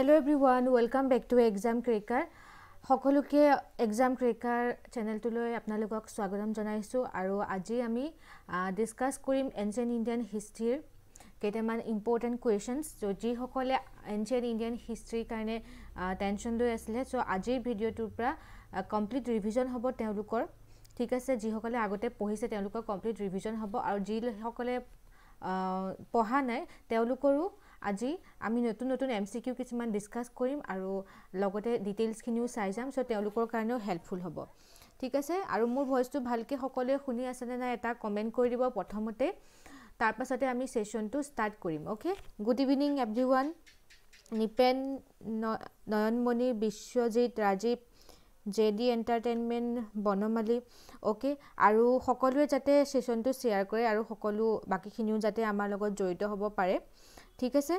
Hello' everyone welcome back to Exam Cracker সকলোকে Exam Cracker চেনেলটোলৈ আপোনালোকক স্বাগতম জনাইছোঁ আৰু আজি আমি ডিছকাছ কৰিম এনচিয়েণ্ট ইণ্ডিয়ান হিষ্ট্ৰীৰ কেইটামান ইম্পৰ্টেণ্ট কুৱেশ্যনছ চ' যিসকলে এনচিয়েণ্ট ইণ্ডিয়ান হিষ্ট্ৰীৰ কাৰণে টেনশ্যন লৈ আছিলে চ' আজিৰ ভিডিঅ'টোৰ পৰা কমপ্লিট ৰিভিজন হ'ব তেওঁলোকৰ ঠিক আছে যিসকলে আগতে পঢ়িছে তেওঁলোকৰ কমপ্লিট ৰিভিজন হ'ব আৰু যিসকলে পঢ়া নাই তেওঁলোকৰো আজি আমি নতুন নতুন এম চি কিউ কিছুমান ডিছকাছ কৰিম আৰু লগতে ডিটেইলছখিনিও চাই যাম চ' তেওঁলোকৰ কাৰণেও হেল্পফুল হ'ব ঠিক আছে আৰু মোৰ ভইচটো ভালকৈ সকলোৱে শুনি আছেনে নাই এটা কমেণ্ট কৰি দিব প্ৰথমতে তাৰপাছতে আমি ছেশ্যনটো ষ্টাৰ্ট কৰিম okay good evening everyone Nipen ন Nayanmoni Biswajit Rajiv J D entertainment Banamali okay আৰু সকলোৱে যাতে ছেশ্যনটো শ্বেয়াৰ কৰে আৰু সকলো বাকীখিনিও যাতে আমাৰ লগত জড়িত হ'ব পাৰে ঠিক আছে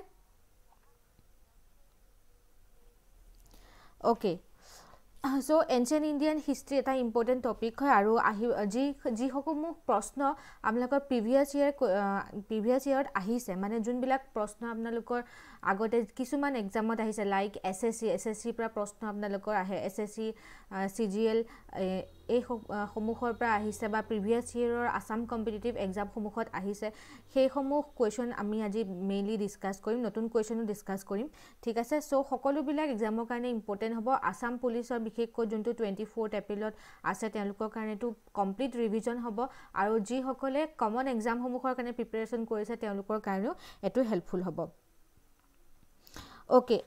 okay so' ancient Indian history এটা ইম্পৰ্টেণ্ট টপিক হয় আৰু আহি যি যিসমূহ প্ৰশ্ন আপোনালোকৰ প্ৰিভিয়াছ ইয়েৰ প্ৰিভিয়াছ ইয়েৰত আহিছে মানে যোনবিলাক প্ৰশ্ন আপোনালোকৰ আগতে কিছুমান এক্সামত আহিছে like S S C S S চিৰ পৰা প্ৰশ্ন আপোনালোকৰ আহে S S C C G L এইসমূহৰ পৰা আহিছে বা প্ৰিভিয়াছ ইয়েৰৰ আছাম কম্পিটিটিভ এক্সামসমূহত আহিছে সেইসমূহ কুৱেশ্যন আমি আজি মেইনলি ডিছকাছ কৰিম নতুন কুৱেশ্যনো ডিছকাছ কৰিম ঠিক আছে চ' সকলোবিলাক এক্সামৰ কাৰণে ইম্পৰ্টেণ্ট হ'ব আছাম পুলিচৰ বিশেষকৈ যোনটো টুৱেণ্টি ফ'ৰ্থ এপ্ৰিলত আছে তেওঁলোকৰ কাৰণেতো কমপ্লিট ৰিভিজন হ'ব আৰু যিসকলে কমন এক্সামসমূহৰ কাৰণে প্ৰিপেৰেশ্যন কৰিছে তেওঁলোকৰ কাৰণেও এইটো হেল্পফুল হ'ব অ'কে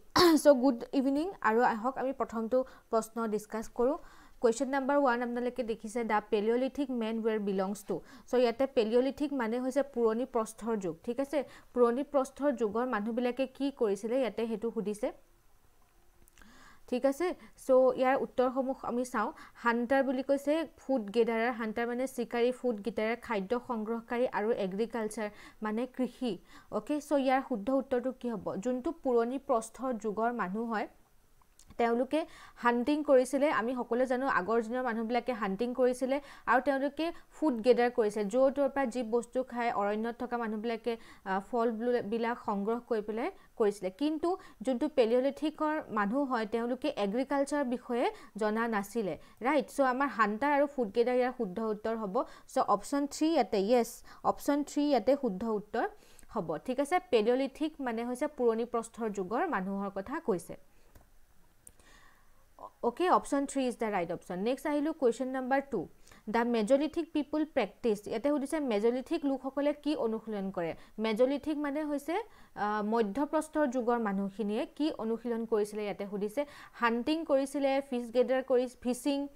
চ' গুড ইভিনিং আৰু আহক আমি প্ৰথমটো প্ৰশ্ন ডিছকাছ কৰোঁ কুৱেশ্যন নাম্বাৰ ওৱান আপোনালোকে দেখিছে the palaeolithic men were belongs to so' ইয়াতে পেলিঅলিথিক মানে হৈছে পুৰণি প্ৰস্থৰ যুগ ঠিক আছে পুৰণি প্ৰস্থৰ যুগৰ মানুহবিলাকে কি কৰিছিলে ইয়াতে সেইটো সুধিছে ঠিক আছে চ' ইয়াৰ উত্তৰসমূহ আমি চাওঁ হাণ্টাৰ বুলি কৈছে ফুড গেডাৰাৰ হাণ্টাৰ মানে চিকাৰী ফুড গেডাৰাৰ খাদ্য সংগ্ৰহকাৰী আৰু এগ্ৰিকালচাৰ মানে কৃষি অ'কে চ' ইয়াৰ শুদ্ধ উত্তৰটো কি হ'ব যোনটো পুৰণি প্ৰস্থৰ যুগৰ মানুহ হয় তেওঁলোকে হাণ্টিং কৰিছিলে আমি সকলোৱে জানো আগৰ দিনৰ মানুহবিলাকে হাণ্টিং কৰিছিলে আৰু তেওঁলোকে ফুড গেডাৰ কৰিছে য'ৰ ত'ৰ পৰা যি বস্তু খাই অৰণ্যত থকা মানুহবিলাকে ফল বিলাক সংগ্ৰহ কৰি পেলাই কৰিছিলে কিন্তু যোনটো পেলিঅলিথিকৰ মানুহ হয় তেওঁলোকে এগ্ৰিকালচাৰৰ বিষয়ে জনা নাছিলে ৰাইট চ' আমাৰ হাণ্টাৰ আৰু ফুড গেডাৰ ইয়াৰ শুদ্ধ উত্তৰ হ'ব চ' অপশ্যন থ্ৰী ইয়াতে য়েছ অপশ্যন থ্ৰী ইয়াতে শুদ্ধ উত্তৰ হ'ব ঠিক আছে পেলিঅলিথিক মানে হৈছে পুৰণি প্ৰস্থৰ যুগৰ মানুহৰ কথা কৈছে okay option three is the right option next आलो question number two the mesolithic people practice इतने सीसे मेजोलिथिक लोक कि अनुशीलन कर मेजोलिथिक मानने मध्यप्रस्तर जुगर मानुखे कि अनुशीलन करते हान्टिंग फिश गेडार कर फिशिंग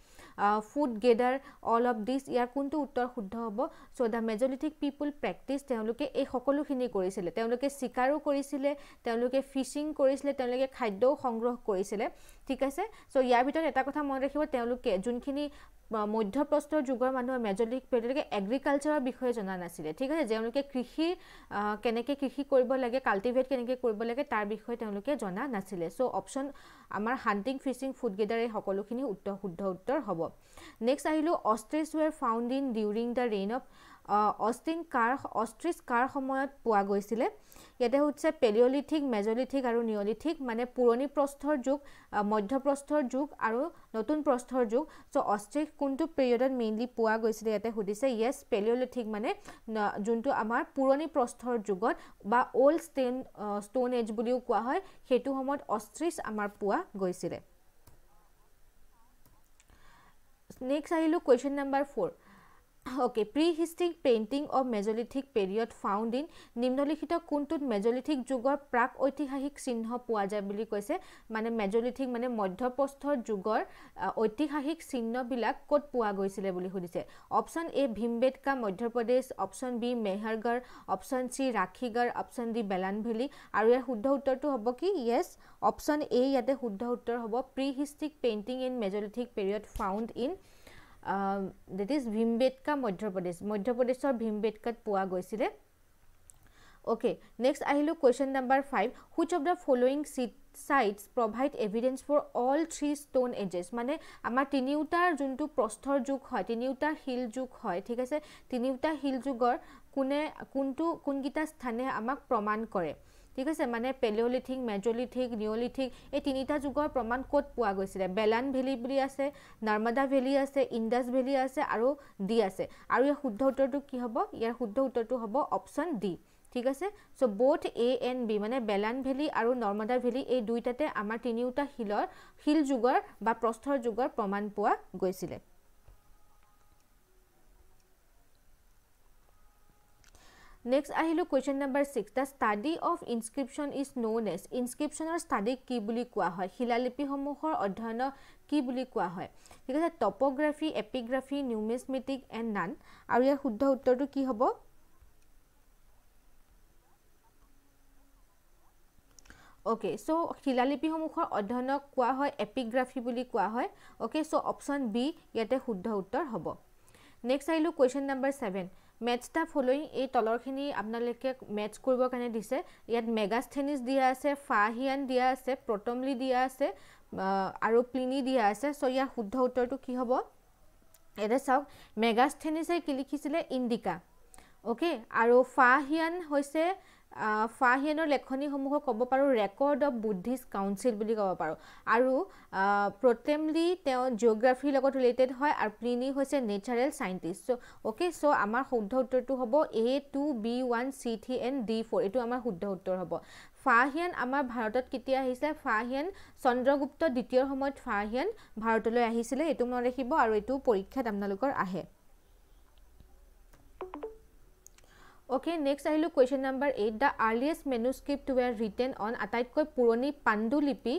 फूड गेडार अल अब दिस इंटर कौन तो उत्तर शुद्ध हम so the mesolithic people practice सकोखे शिकारो करें फिशिंग करें खाद्य संग्रह करें ঠিক আছে চ' ইয়াৰ ভিতৰত এটা কথা মনত ৰাখিব তেওঁলোকে যোনখিনি মধ্যপ্ৰস্তৰ যুগৰ মানুহে মেজলিক তেওঁলোকে এগ্ৰিকালচাৰৰ বিষয়ে জনা নাছিলে ঠিক আছে তেওঁলোকে কৃষি কেনেকৈ কৃষি কৰিব লাগে কাল্টিভেট কেনেকৈ কৰিব লাগে তাৰ বিষয়ে তেওঁলোকে জনা নাছিলে চ' অপশ্যন আমাৰ হাণ্টিং ফিচিং ফুড গেডাৰ এই সকলোখিনি উত্তৰ শুদ্ধ উত্তৰ হ'ব নেক্সট আহিলোঁ ostriches were found in during the reign of অষ্টিন কাৰ অষ্ট্ৰিছ কাৰ সময়ত পোৱা গৈছিলে ইয়াতে হৈছে পেলিঅলিথিক মেজলিথিক আৰু নিয়লিথিক মানে পুৰণি প্ৰস্থৰ যুগ মধ্যপ্ৰস্থৰ যুগ আৰু নতুন প্ৰস্থৰ যুগ চ' অষ্ট্ৰিছ কোনটো পিৰিয়ডত মেইনলি পোৱা গৈছিলে ইয়াতে সুধিছে য়েছ পেলিঅলিথিক মানে যোনটো আমাৰ পুৰণি প্ৰস্থৰ যুগত বা অ'ল্ড ষ্টেন ষ্টোন এজ বুলিও কোৱা হয় সেইটো সময়ত অষ্ট্ৰিছ আমাৰ পোৱা গৈছিলে নেক্সট আহিলোঁ question number four okay prehistoric painting of mesolithic period found in নিম্নলিখিত কোনটোত মেজলিথিক যুগৰ প্ৰাক ঐতিহাসিক চিহ্ন পোৱা যায় বুলি কৈছে মানে মেজলিথিক মানে মধ্যপ্ৰস্থৰ যুগৰ ঐতিহাসিক চিহ্নবিলাক ক'ত পোৱা গৈছিলে বুলি সুধিছে option A Bhimbetka Madhya Pradesh option B Mehrgarh option C Rakhigarh option D Belan Valley আৰু ইয়াৰ শুদ্ধ উত্তৰটো হ'ব কি য়েছ অপশ্যন এ ইয়াতে শুদ্ধ উত্তৰ হ'ব prehistoric painting in Mesolithic period found in that is Bhimbetka Madhya Pradesh মধ্যপ্ৰদেশৰ ভীমবেটকাত পোৱা গৈছিলে অ'কে নেক্সট আহিলোঁ question number five which of the following site sites provide evidence for all three stone ages মানে আমাৰ তিনিওটাৰ যোনটো প্ৰস্থৰ যুগ হয় তিনিওটা শিল যুগ হয় ঠিক আছে তিনিওটা শিল যুগৰ কোনে কোনটো কোনকেইটা স্থানে আমাক প্ৰমাণ কৰে ঠিক আছে মানে পেলিঅলিথিক মেজলিথিক নিঅলিথিক এই তিনিটা যুগৰ প্ৰমাণ ক'ত পোৱা গৈছিলে বেলান ভেলী বুলি আছে নৰ্মদা ভেলী আছে ইণ্ডাছ ভেলী আছে আৰু ডি আছে আৰু ইয়াৰ শুদ্ধ উত্তৰটো কি হ'ব ইয়াৰ শুদ্ধ উত্তৰটো হ'ব অপশ্যন ডি ঠিক আছে so' both A and B মানে বেলান ভেলী আৰু নৰ্মদা ভেলী এই দুইটাতে আমাৰ তিনিওটা শিলৰ শিল যুগৰ বা প্ৰস্থৰ যুগৰ প্ৰমাণ পোৱা গৈছিলে নেক্সট আহিলোঁ question number six the study of inscription is known as ইনস্ক্ৰিপশ্যনৰ ষ্টাডিক কি বুলি কোৱা হয় শিলালিপিসমূহৰ অধ্যয়ন কি বুলি কোৱা হয় ঠিক আছে টপগ্ৰাফী এপিগ্ৰাফি নিউমিছমেটিক এণ্ড নান আৰু ইয়াৰ শুদ্ধ উত্তৰটো কি হ'ব অ'কে চ' শিলালিপিসমূহৰ অধ্যয়নক কোৱা হয় এপিগ্ৰাফী বুলি কোৱা হয় অ'কে চ' অপশ্যন বি ইয়াতে শুদ্ধ উত্তৰ হ'ব নেক্সট আহিলোঁ কুৱেশ্যন নাম্বাৰ ছেভেন মেথছটা ফলোয়িং এই তলৰখিনি আপোনালোকে মেথছ কৰিবৰ কাৰণে দিছে ইয়াত মেগাষ্টেনিছ দিয়া আছে ফাহিয়ান দিয়া আছে প্ৰটমলি দিয়া আছে আৰু প্লিনি দিয়া আছে চ' ইয়াৰ শুদ্ধ উত্তৰটো কি হ'ব এতিয়া চাওক মেগাষ্টেনিছে কি লিখিছিলে ইণ্ডিকা অ'কে আৰু ফাহিয়ান হৈছে ফাহিয়ানৰ লেখনিসমূহৰ ক'ব পাৰোঁ ৰেকৰ্ড অফ বুদ্ধিষ্ট কাউঞ্চিল বুলি ক'ব পাৰোঁ আৰু প্ৰটেমলি তেওঁ জিঅ'গ্ৰাফিৰ লগত ৰিলেটেড হয় আৰু প্লিনি হৈছে natural scientist so' okay so' আমাৰ শুদ্ধ উত্তৰটো হ'ব A two B one C three and D four এইটো আমাৰ শুদ্ধ উত্তৰ হ'ব ফাহিয়ান আমাৰ ভাৰতত কেতিয়া আহিছিলে ফাহিয়ান চন্দ্ৰগুপ্ত দ্বিতীয়ৰ সময়ত ফাহিয়ান ভাৰতলৈ আহিছিলে এইটো মনত ৰাখিব আৰু এইটো পৰীক্ষাত আপোনালোকৰ আহে ওকে নেক্সট আহিলোঁ question number eight the earliest manuscript were written on আটাইতকৈ পুৰণি পাণ্ডুলিপি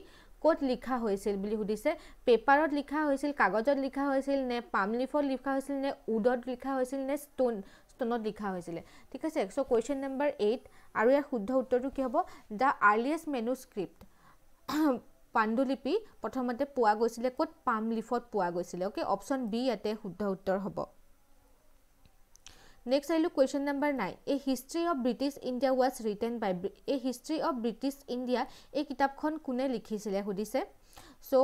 ক'ত লিখা হৈছিল বুলি সুধিছে পেপাৰত লিখা হৈছিল কাগজত লিখা হৈছিল নে পামলিফত লিখা হৈছিল নে উডত লিখা হৈছিল নে ষ্টোন ষ্টোনত লিখা হৈছিলে ঠিক আছে চ' কুৱেশ্যন নাম্বাৰ এইট আৰু ইয়াৰ শুদ্ধ উত্তৰটো কি হ'ব দ্য আৰ্লিয়েষ্ট মেনুস্ক্ৰিপ্ট পাণ্ডুলিপি প্ৰথমতে পোৱা গৈছিলে ক'ত পামলিফত পোৱা গৈছিলে অ'কে অপশ্যন বি ইয়াতে শুদ্ধ উত্তৰ হ'ব নেক্সট আহিলোঁ কুৱেশ্যন নাম্বাৰ নাইন এই history of British India was written by এই হিষ্ট্ৰী অফ ব্ৰিটিছ ইণ্ডিয়া এই কিতাপখন কোনে লিখিছিলে সুধিছে চ'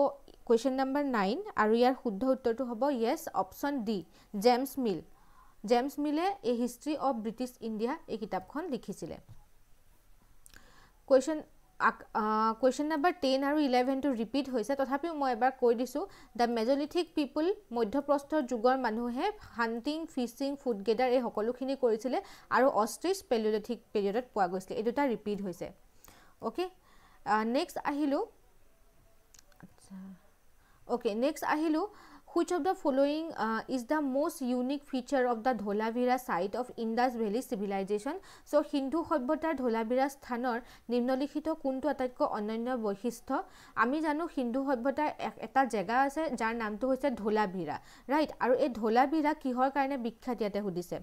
কুৱেশ্যন নাম্বাৰ নাইন আৰু ইয়াৰ শুদ্ধ উত্তৰটো হ'ব yes option D James Mill James মিলে এই হিষ্ট্ৰী অফ ব্ৰিটিছ ইণ্ডিয়া এই কিতাপখন লিখিছিলে কুৱেশ্যন কুৱেশ্যন নাম্বাৰ টেন আৰু ইলেভেনটো ৰিপিট হৈছে তথাপিও মই এবাৰ কৈ দিছোঁ দ্য মেজলিথিক পিপুল মধ্যপ্ৰস্থৰ যুগৰ মানুহে হাণ্টিং ফিচিং ফুড গেডাৰ এই সকলোখিনি কৰিছিলে আৰু অষ্ট্ৰিছ পেলিলিথিক পিৰিয়ডত পোৱা গৈছিলে এই দুটা ৰিপিট হৈছে অ'কে নেক্সট আহিলোঁ অ'কে নেক্সট আহিলোঁ which of the following uh, is the most unique feature of the Dholavira site of Indus Valley civilization? So, Hindu Khabbatar Dholavira sthanar nimnolikhito kuntu atakko ananya bohistha. Ami janu Hindu Khabbatar eta jaga ase jar namtu hoise Dholavira. Right? Aru e Dholavira kihor karene bikhya diate hudise.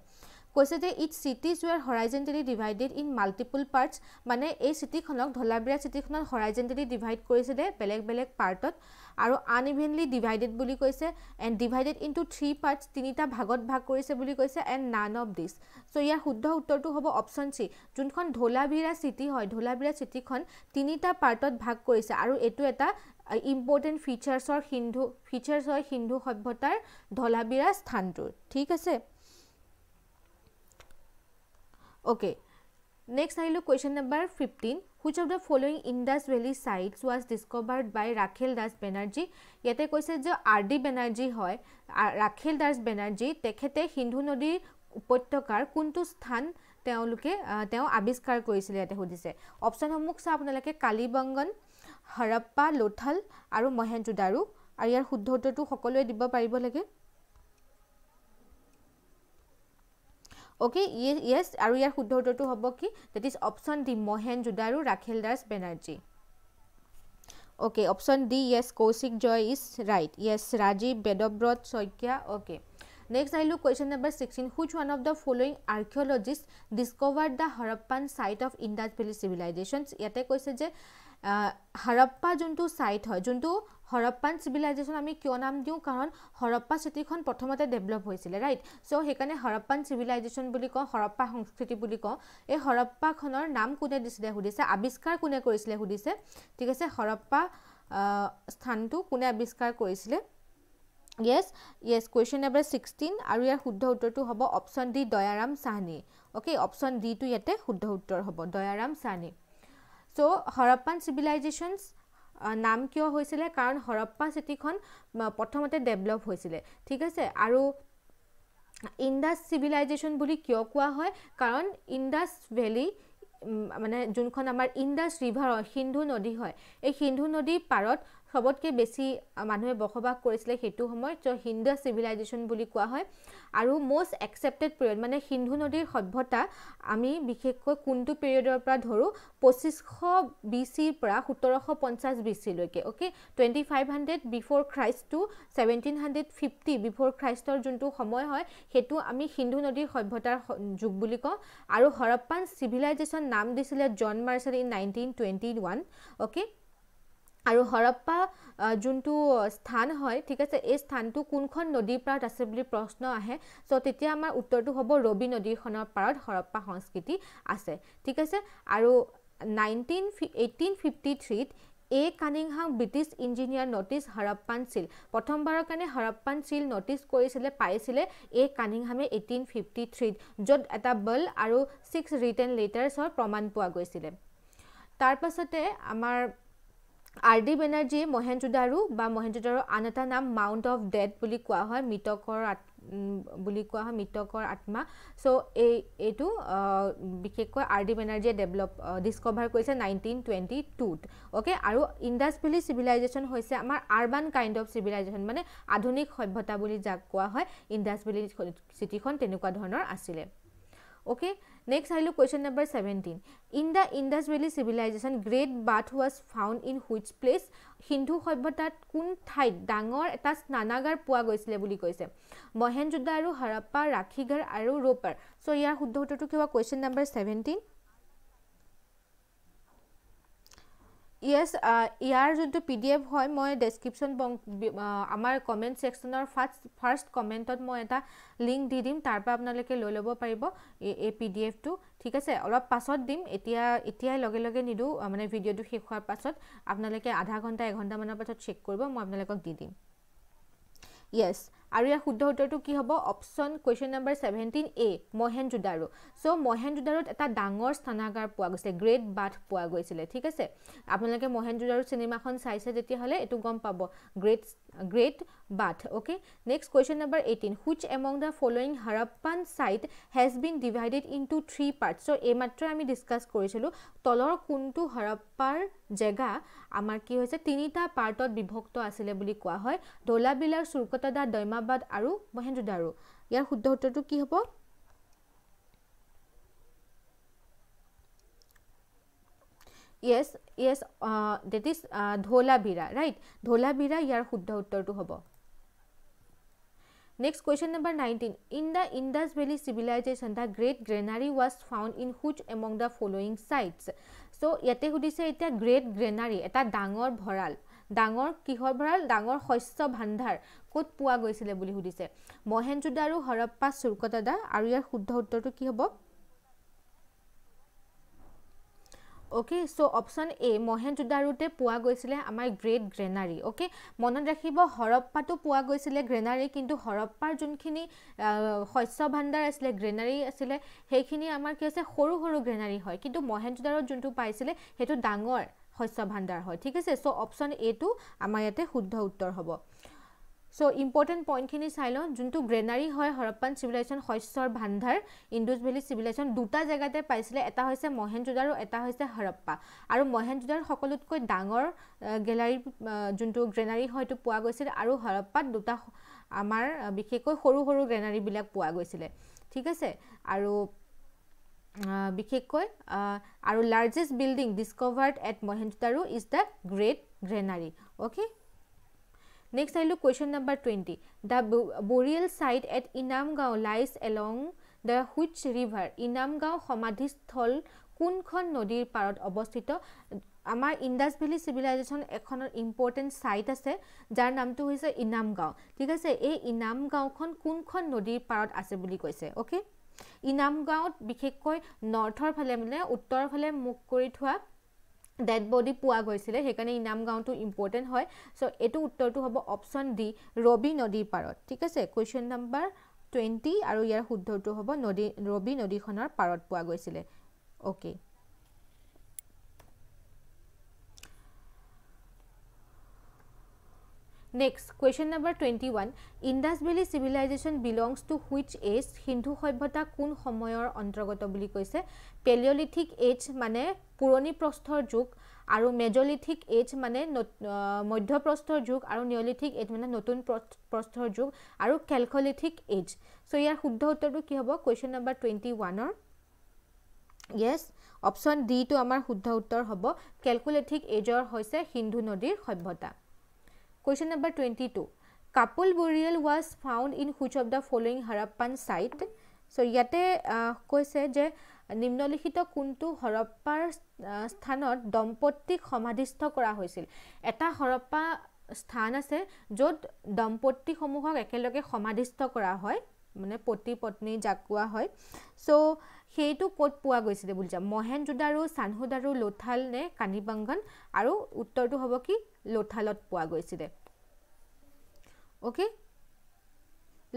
কৈছে যে it cities were horizontally divided in multiple parts মানে এই চিটিখনক ধলাবিৰা চিটিখনক horizontally divide কৰিছে দে বেলেগ বেলেগ পাৰ্টত আৰু আনইভেনলি divided বুলি কৈছে and divided into three parts তিনিটা ভাগত ভাগ কৰিছে বুলি কৈছে এণ্ড নান অফ দিছ চ' ইয়াৰ শুদ্ধ উত্তৰটো হ'ব অপশ্যন চি যোনখন ধোলাবিৰা চিটি হয় ধোলাবিৰা চিটিখন তিনিটা পাৰ্টত ভাগ কৰিছে আৰু এইটো এটা ইম্পৰ্টেণ্ট ফিচাৰ্ছৰ সিন্ধু ফিচাৰ্ছ হয় সিন্ধু সভ্যতাৰ ঢোলাবিৰা স্থানটো ঠিক আছে অ'কে নেক্সট আহিলোঁ question number fifteen which of the following Indus valley sites was discovered by Rakhal Das Banerjee ইয়াতে কৈছে যে আৰ ডি বেনাৰ্জী হয় ৰাখেল দাস বেনাৰ্জী তেখেতে সিন্ধু নদীৰ উপত্যকাৰ কোনটো স্থান তেওঁলোকে তেওঁ আৱিষ্কাৰ কৰিছিলে ইয়াতে সুধিছে অপশ্যনসমূহ চাওঁ আপোনালোকে কালিবংগন হৰপ্পা লোথাল আৰু মহেন্দ্ৰ দাৰু আৰু ইয়াৰ শুদ্ধ উত্তৰটো সকলোৱে দিব পাৰিব লাগে অ'কে ইয়েছ আৰু ইয়াৰ শুদ্ধ উত্তৰটো হ'ব কি that is option D Mohenjodaro আৰু Rakhal Das Banerjee okay option D yes Kaushik Joy is right yes Rajiv Bedabrata Saikia okay next আহিলোঁ question number sixteen which one of the following archaeologist discover the Harappan site of Indus valley civilisations ইয়াতে কৈছে যে হৰপ্পা যোনটো ছাইট হয় যোনটো হৰপ্পান চিভিলাইজেশ্যন আমি কিয় নাম দিওঁ কাৰণ হৰপ্পা চিটিখন প্ৰথমতে ডেভেলপ হৈছিলে ৰাইট চ' সেইকাৰণে হৰপ্পান চিভিলাইজেশ্যন বুলি কওঁ হৰপ্পা সংস্কৃতি বুলি কওঁ এই হৰপ্পাখনৰ নাম কোনে দিছিলে সুধিছে আৱিষ্কাৰ কোনে কৰিছিলে সুধিছে ঠিক আছে হৰপ্পা স্থানটো কোনে আৱিষ্কাৰ কৰিছিলে yes yes question number sixteen আৰু ইয়াৰ শুদ্ধ উত্তৰটো হ'ব option D Dayaram Sahni okay option ডিটো ইয়াতে শুদ্ধ উত্তৰ হ'ব দয়াৰাম চাহানী চ' হৰপ্পান চিভিলাইজেশ্যনছ নাম কিয় হৈছিলে কাৰণ হৰপ্পা চিটিখন প্ৰথমতে ডেভেলপ হৈছিলে ঠিক আছে আৰু ইণ্ডাছ চিভিলাইজেশ্যন বুলি কিয় কোৱা হয় কাৰণ ইণ্ডাছ ভেলী মানে যোনখন আমাৰ ইণ্ডাছ ৰিভাৰ হয় সিন্ধু নদী হয় এই সিন্ধু নদীৰ পাৰত সবতকৈ বেছি মানুহে বসবাস কৰিছিলে সেইটো সময়ত য' হিন্দু চিভিলাইজেশ্যন বুলি কোৱা হয় আৰু মষ্ট একচেপ্টেড পিৰিয়ড মানে সিন্ধু নদীৰ সভ্যতা আমি বিশেষকৈ কোনটো পিৰিয়ডৰ পৰা ধৰোঁ পঁচিছশ বি চিৰ পৰা সোতৰশ পঞ্চাছ বি চিলৈকে okay twenty five hundred before Christ to seventeen hundred fifty before খ্ৰাইষ্টৰ যোনটো সময় হয় সেইটো আমি সিন্ধু নদীৰ সভ্যতাৰ যুগ বুলি কওঁ আৰু হৰপ্পান চিভিলাইজেশ্যন নাম দিছিলে John Marshall in nineteen twenty one okay আৰু হৰপ্পা যোনটো স্থান হয় ঠিক আছে এই স্থানটো কোনখন নদীৰ পাৰত আছে বুলি প্ৰশ্ন আহে চ' তেতিয়া আমাৰ উত্তৰটো হ'ব ৰবি নদীখনৰ পাৰত হৰপ্পা সংস্কৃতি আছে ঠিক আছে আৰু নাইনটিন এইটিন ফিফটি থ্ৰীত A Cunningham British engineer notice Harappan seal প্ৰথমবাৰৰ কাৰণে হৰপ্পান চিল নটিছ কৰিছিলে পাইছিলে এ কানিংহামে এইটিন ফিফটি থ্ৰীত য'ত এটা বল আৰু ছিক্স ৰিটেন লেটাৰ্ছৰ প্ৰমাণ পোৱা গৈছিলে তাৰপাছতে আমাৰ আৰ ডি বেনাৰ্জীয়ে মহেন্দ্ৰদাৰু বা মহেন্দ্ৰদাৰুৰ আন এটা নাম মাউণ্ট অফ ডেড বুলি কোৱা হয় মৃতকৰ আত বুলি কোৱা হয় মৃতকৰ আত্মা চ' এই এইটো বিশেষকৈ আৰ ডি বেনাৰ্জীয়ে ডেভেলপ ডিচকভাৰ কৰিছে নাইনটিন টুৱেণ্টি টুত অ'কে আৰু ইণ্ডাছ ভেলি চিভিলাইজেশ্যন হৈছে আমাৰ আৰ্বান কাইণ্ড অফ চিভিলাইজেশ্যন মানে আধুনিক সভ্যতা বুলি যাক কোৱা হয় ইণ্ডাছ ভেলি চিটিখন তেনেকুৱা ধৰণৰ আছিলে okay Next, I look question number 17. In the Indus Valley civilization, great bath was found in which place? Hindu Hobbatat Kun Thai Dangor etas Nanagar Puagosle Bulikoise. Mohenjudaru Harappa Rakhigar Aru Roper. So, here, Hudhototu Kiva question number 17. Yes ইয়াৰ যোনটো P D F হয় মই description আমাৰ comment ছেকশ্যনৰ first first কমেণ্টত মই এটা link দি দিম তাৰপৰা আপোনালোকে লৈ ল'ব পাৰিব এই পি ডি এফটো ঠিক আছে অলপ পাছত দিম এতিয়া এতিয়াই লগে লগে নিদিওঁ মানে ভিডিঅ'টো শেষ হোৱাৰ পাছত আপোনালোকে আধা ঘণ্টা এঘণ্টামানৰ পাছত চেক কৰিব মই আপোনালোকক দি দিম য়েছ আৰু ইয়াৰ শুদ্ধ উত্তৰটো কি হ'ব option question number seventeen A Mohenjo so' Mohenjo এটা ডাঙৰ স্থানাগাৰ পোৱা গৈছিলে গ্ৰেট বাথ পোৱা গৈছিলে ঠিক আছে আপোনালোকে মহেন চিনেমাখন চাইছে তেতিয়াহ'লে এইটো গম পাব great great bath okay next question number eighteen which among the following Harappan site has been divided into three parts so' এইমাত্ৰ আমি ডিছকাছ কৰিছিলোঁ তলৰ কোনটো হৰপ্পাৰ জেগা আমাৰ কি হৈছে তিনিটা পাৰ্টত বিভক্ত আছিলে বুলি কোৱা হয় ধোলাবিলাৰ চুৰকতদা দৈমা আহমেদাবাদ আৰু মহেন্দ্ৰদাৰু ইয়াৰ শুদ্ধ উত্তৰটো কি হ'ব য়েছ ৰাইট ধৌলাবিৰা ইয়াৰ শুদ্ধ উত্তৰটো হ'ব next question number nineteen in the Indus valley civilisation the great granary was found in whose among the following sites so' ইয়াতে সুধিছে এতিয়া গ্ৰেট গ্ৰেনাৰী এটা ডাঙৰ ভঁৰাল ডাঙৰ কিহৰ ভঁৰাল ডাঙৰ শস্য ভাণ্ডাৰ ক'ত পোৱা গৈছিলে বুলি সুধিছে মহেনযোদা আৰু হৰপ্পা চুৰ্কতাদা আৰু ইয়াৰ শুদ্ধ উত্তৰটো কি হ'ব অ'কে চ' অপশ্যন এ মহেনযোদাৰোতে পোৱা গৈছিলে আমাৰ গ্ৰেট গ্ৰেনাৰী অ'কে মনত ৰাখিব হৰপ্পাটো পোৱা গৈছিলে গ্ৰেনাৰী কিন্তু হৰপ্পাৰ যোনখিনি শস্য ভাণ্ডাৰ আছিলে গ্ৰেনাৰী আছিলে সেইখিনি আমাৰ কি আছে সৰু সৰু গ্ৰেনাৰী হয় কিন্তু মহেনযোদাৰত যোনটো পাইছিলে সেইটো ডাঙৰ শস্য ভাণ্ডাৰ হয় ঠিক আছে চ' অপশ্যন এইটো আমাৰ ইয়াতে শুদ্ধ উত্তৰ হ'ব চ' ইম্পৰ্টেণ্ট পইণ্টখিনি চাই লওঁ যোনটো গ্ৰেনাৰী হয় হৰপ্পান চিভিলাইজেশ্যন শস্যৰ ভাণ্ডাৰ ইণ্ডোজ ভেলী চিভিলাইজেশ্যন দুটা জেগাতে পাইছিলে এটা হৈছে মহেনজোদাৰ আৰু এটা হৈছে হৰপ্পা আৰু মহেনজোদাৰ সকলোতকৈ ডাঙৰ গেলাৰী যোনটো গ্ৰেনাৰী হয়তো পোৱা গৈছিল আৰু হৰপ্পাত দুটা আমাৰ বিশেষকৈ সৰু সৰু গ্ৰেনাৰীবিলাক পোৱা গৈছিলে ঠিক আছে আৰু বিশেষকৈ আৰু largest building discovered at Mohenjodaro is the great granary okay next আহিলোঁ question number twenty the burial site at Inamgaon lies along the which river Inamgaon সমাধিস্থল কোনখন নদীৰ পাৰত অৱস্থিত আমাৰ ইণ্ডাছ ভেলী চিভিলাইজেশ্যন এখনৰ ইম্পৰ্টেণ্ট ছাইট আছে যাৰ নামটো হৈছে ইনামগাঁও ঠিক আছে এই ইনামগাঁওখন কোনখন নদীৰ পাৰত আছে বুলি কৈছে অ'কে ইনামগাঁৱত বিশেষকৈ নৰ্থৰ ফালে মানে উত্তৰ ফালে মুখ কৰি থোৱা ডেড বডি পোৱা গৈছিলে সেইকাৰণে ইনামগাঁওটো ইম্পৰ্টেণ্ট হয় চ' এইটো উত্তৰটো হ'ব অপশ্যন ডি ৰবি নদীৰ পাৰত ঠিক আছে কুৱেশ্যন নাম্বাৰ টুৱেণ্টি আৰু ইয়াৰ শুদ্ধটো হ'ব নদী ৰবি নদীখনৰ পাৰত পোৱা গৈছিলে okay Next question number 21 Indus Valley civilization belongs to which age Hindu সভ্যতা কোন সময়ৰ অন্তৰ্গত বুলি কৈছে Paleolithic age মানে পুৰণি প্ৰস্তৰ যুগ আৰু Mesolithic age মানে মধ্য প্ৰস্তৰ যুগ আৰু Neolithic age মানে নতুন প্ৰস্তৰ যুগ আৰু Chalcolithic age So ইয়াৰ শুদ্ধ উত্তৰটো কি হ'ব question number 21 ৰ Yes option D টো আমাৰ শুদ্ধ উত্তৰ হ'ব Chalcolithic age ৰ হৈছে Hindu নদীৰ সভ্যতা Question number 22. Kapul burial was found in which of the following Harappan site? So, yate uh, koise je nimnolikhito kuntu Harappar uh, sthanot dompotti khomadhistho kora hoisil. Eta Harappa sthan ase jod dompotti khomuhok ekeloke khomadhistho kora hoy. Mane poti potni jakua hoy. So, সেইটো ক'ত পোৱা গৈছিলে বুলি যাম মহেন্দ্ৰাৰু চানহুদাৰু লোথাল নে কানিবাংগন আৰু উত্তৰটো হ'ব কি লোথালত পোৱা গৈছিলে অ'কে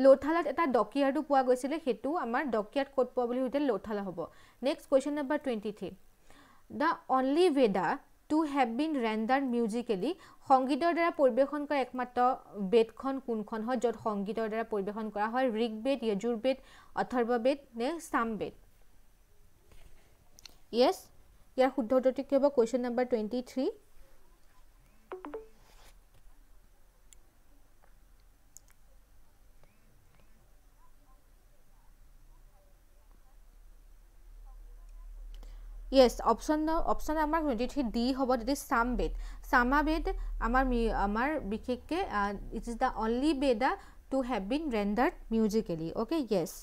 লোথালত এটা ডকিয়াৰটো পোৱা গৈছিলে সেইটো আমাৰ ডকিয়াত ক'ত পোৱা বুলি সুধিলে লোথাল হ'ব next question number twenty three the only Veda to have been rendered musically সংগীতৰ দ্বাৰা পৰিৱেশন কৰা একমাত্ৰ বেদখন কোনখন হয় য'ত সংগীতৰ দ্বাৰা পৰিৱেশন কৰা হয় ঋগবেদ বেদ য়জুৰ বেদ অথৰ্ববেদ নে চাম বেদ ইয়েছ ইয়াৰ শুদ্ধ উত্তৰটো কি হ'ব question number twenty three yes option option আমাৰ টুৱেণ্টি থ্ৰী ডি হ'ব দেট ইজ চাম বেড চামা বেড আমাৰ মি আমাৰ বিশেষকৈ it is the only Veda the to have been rendered musically okay yes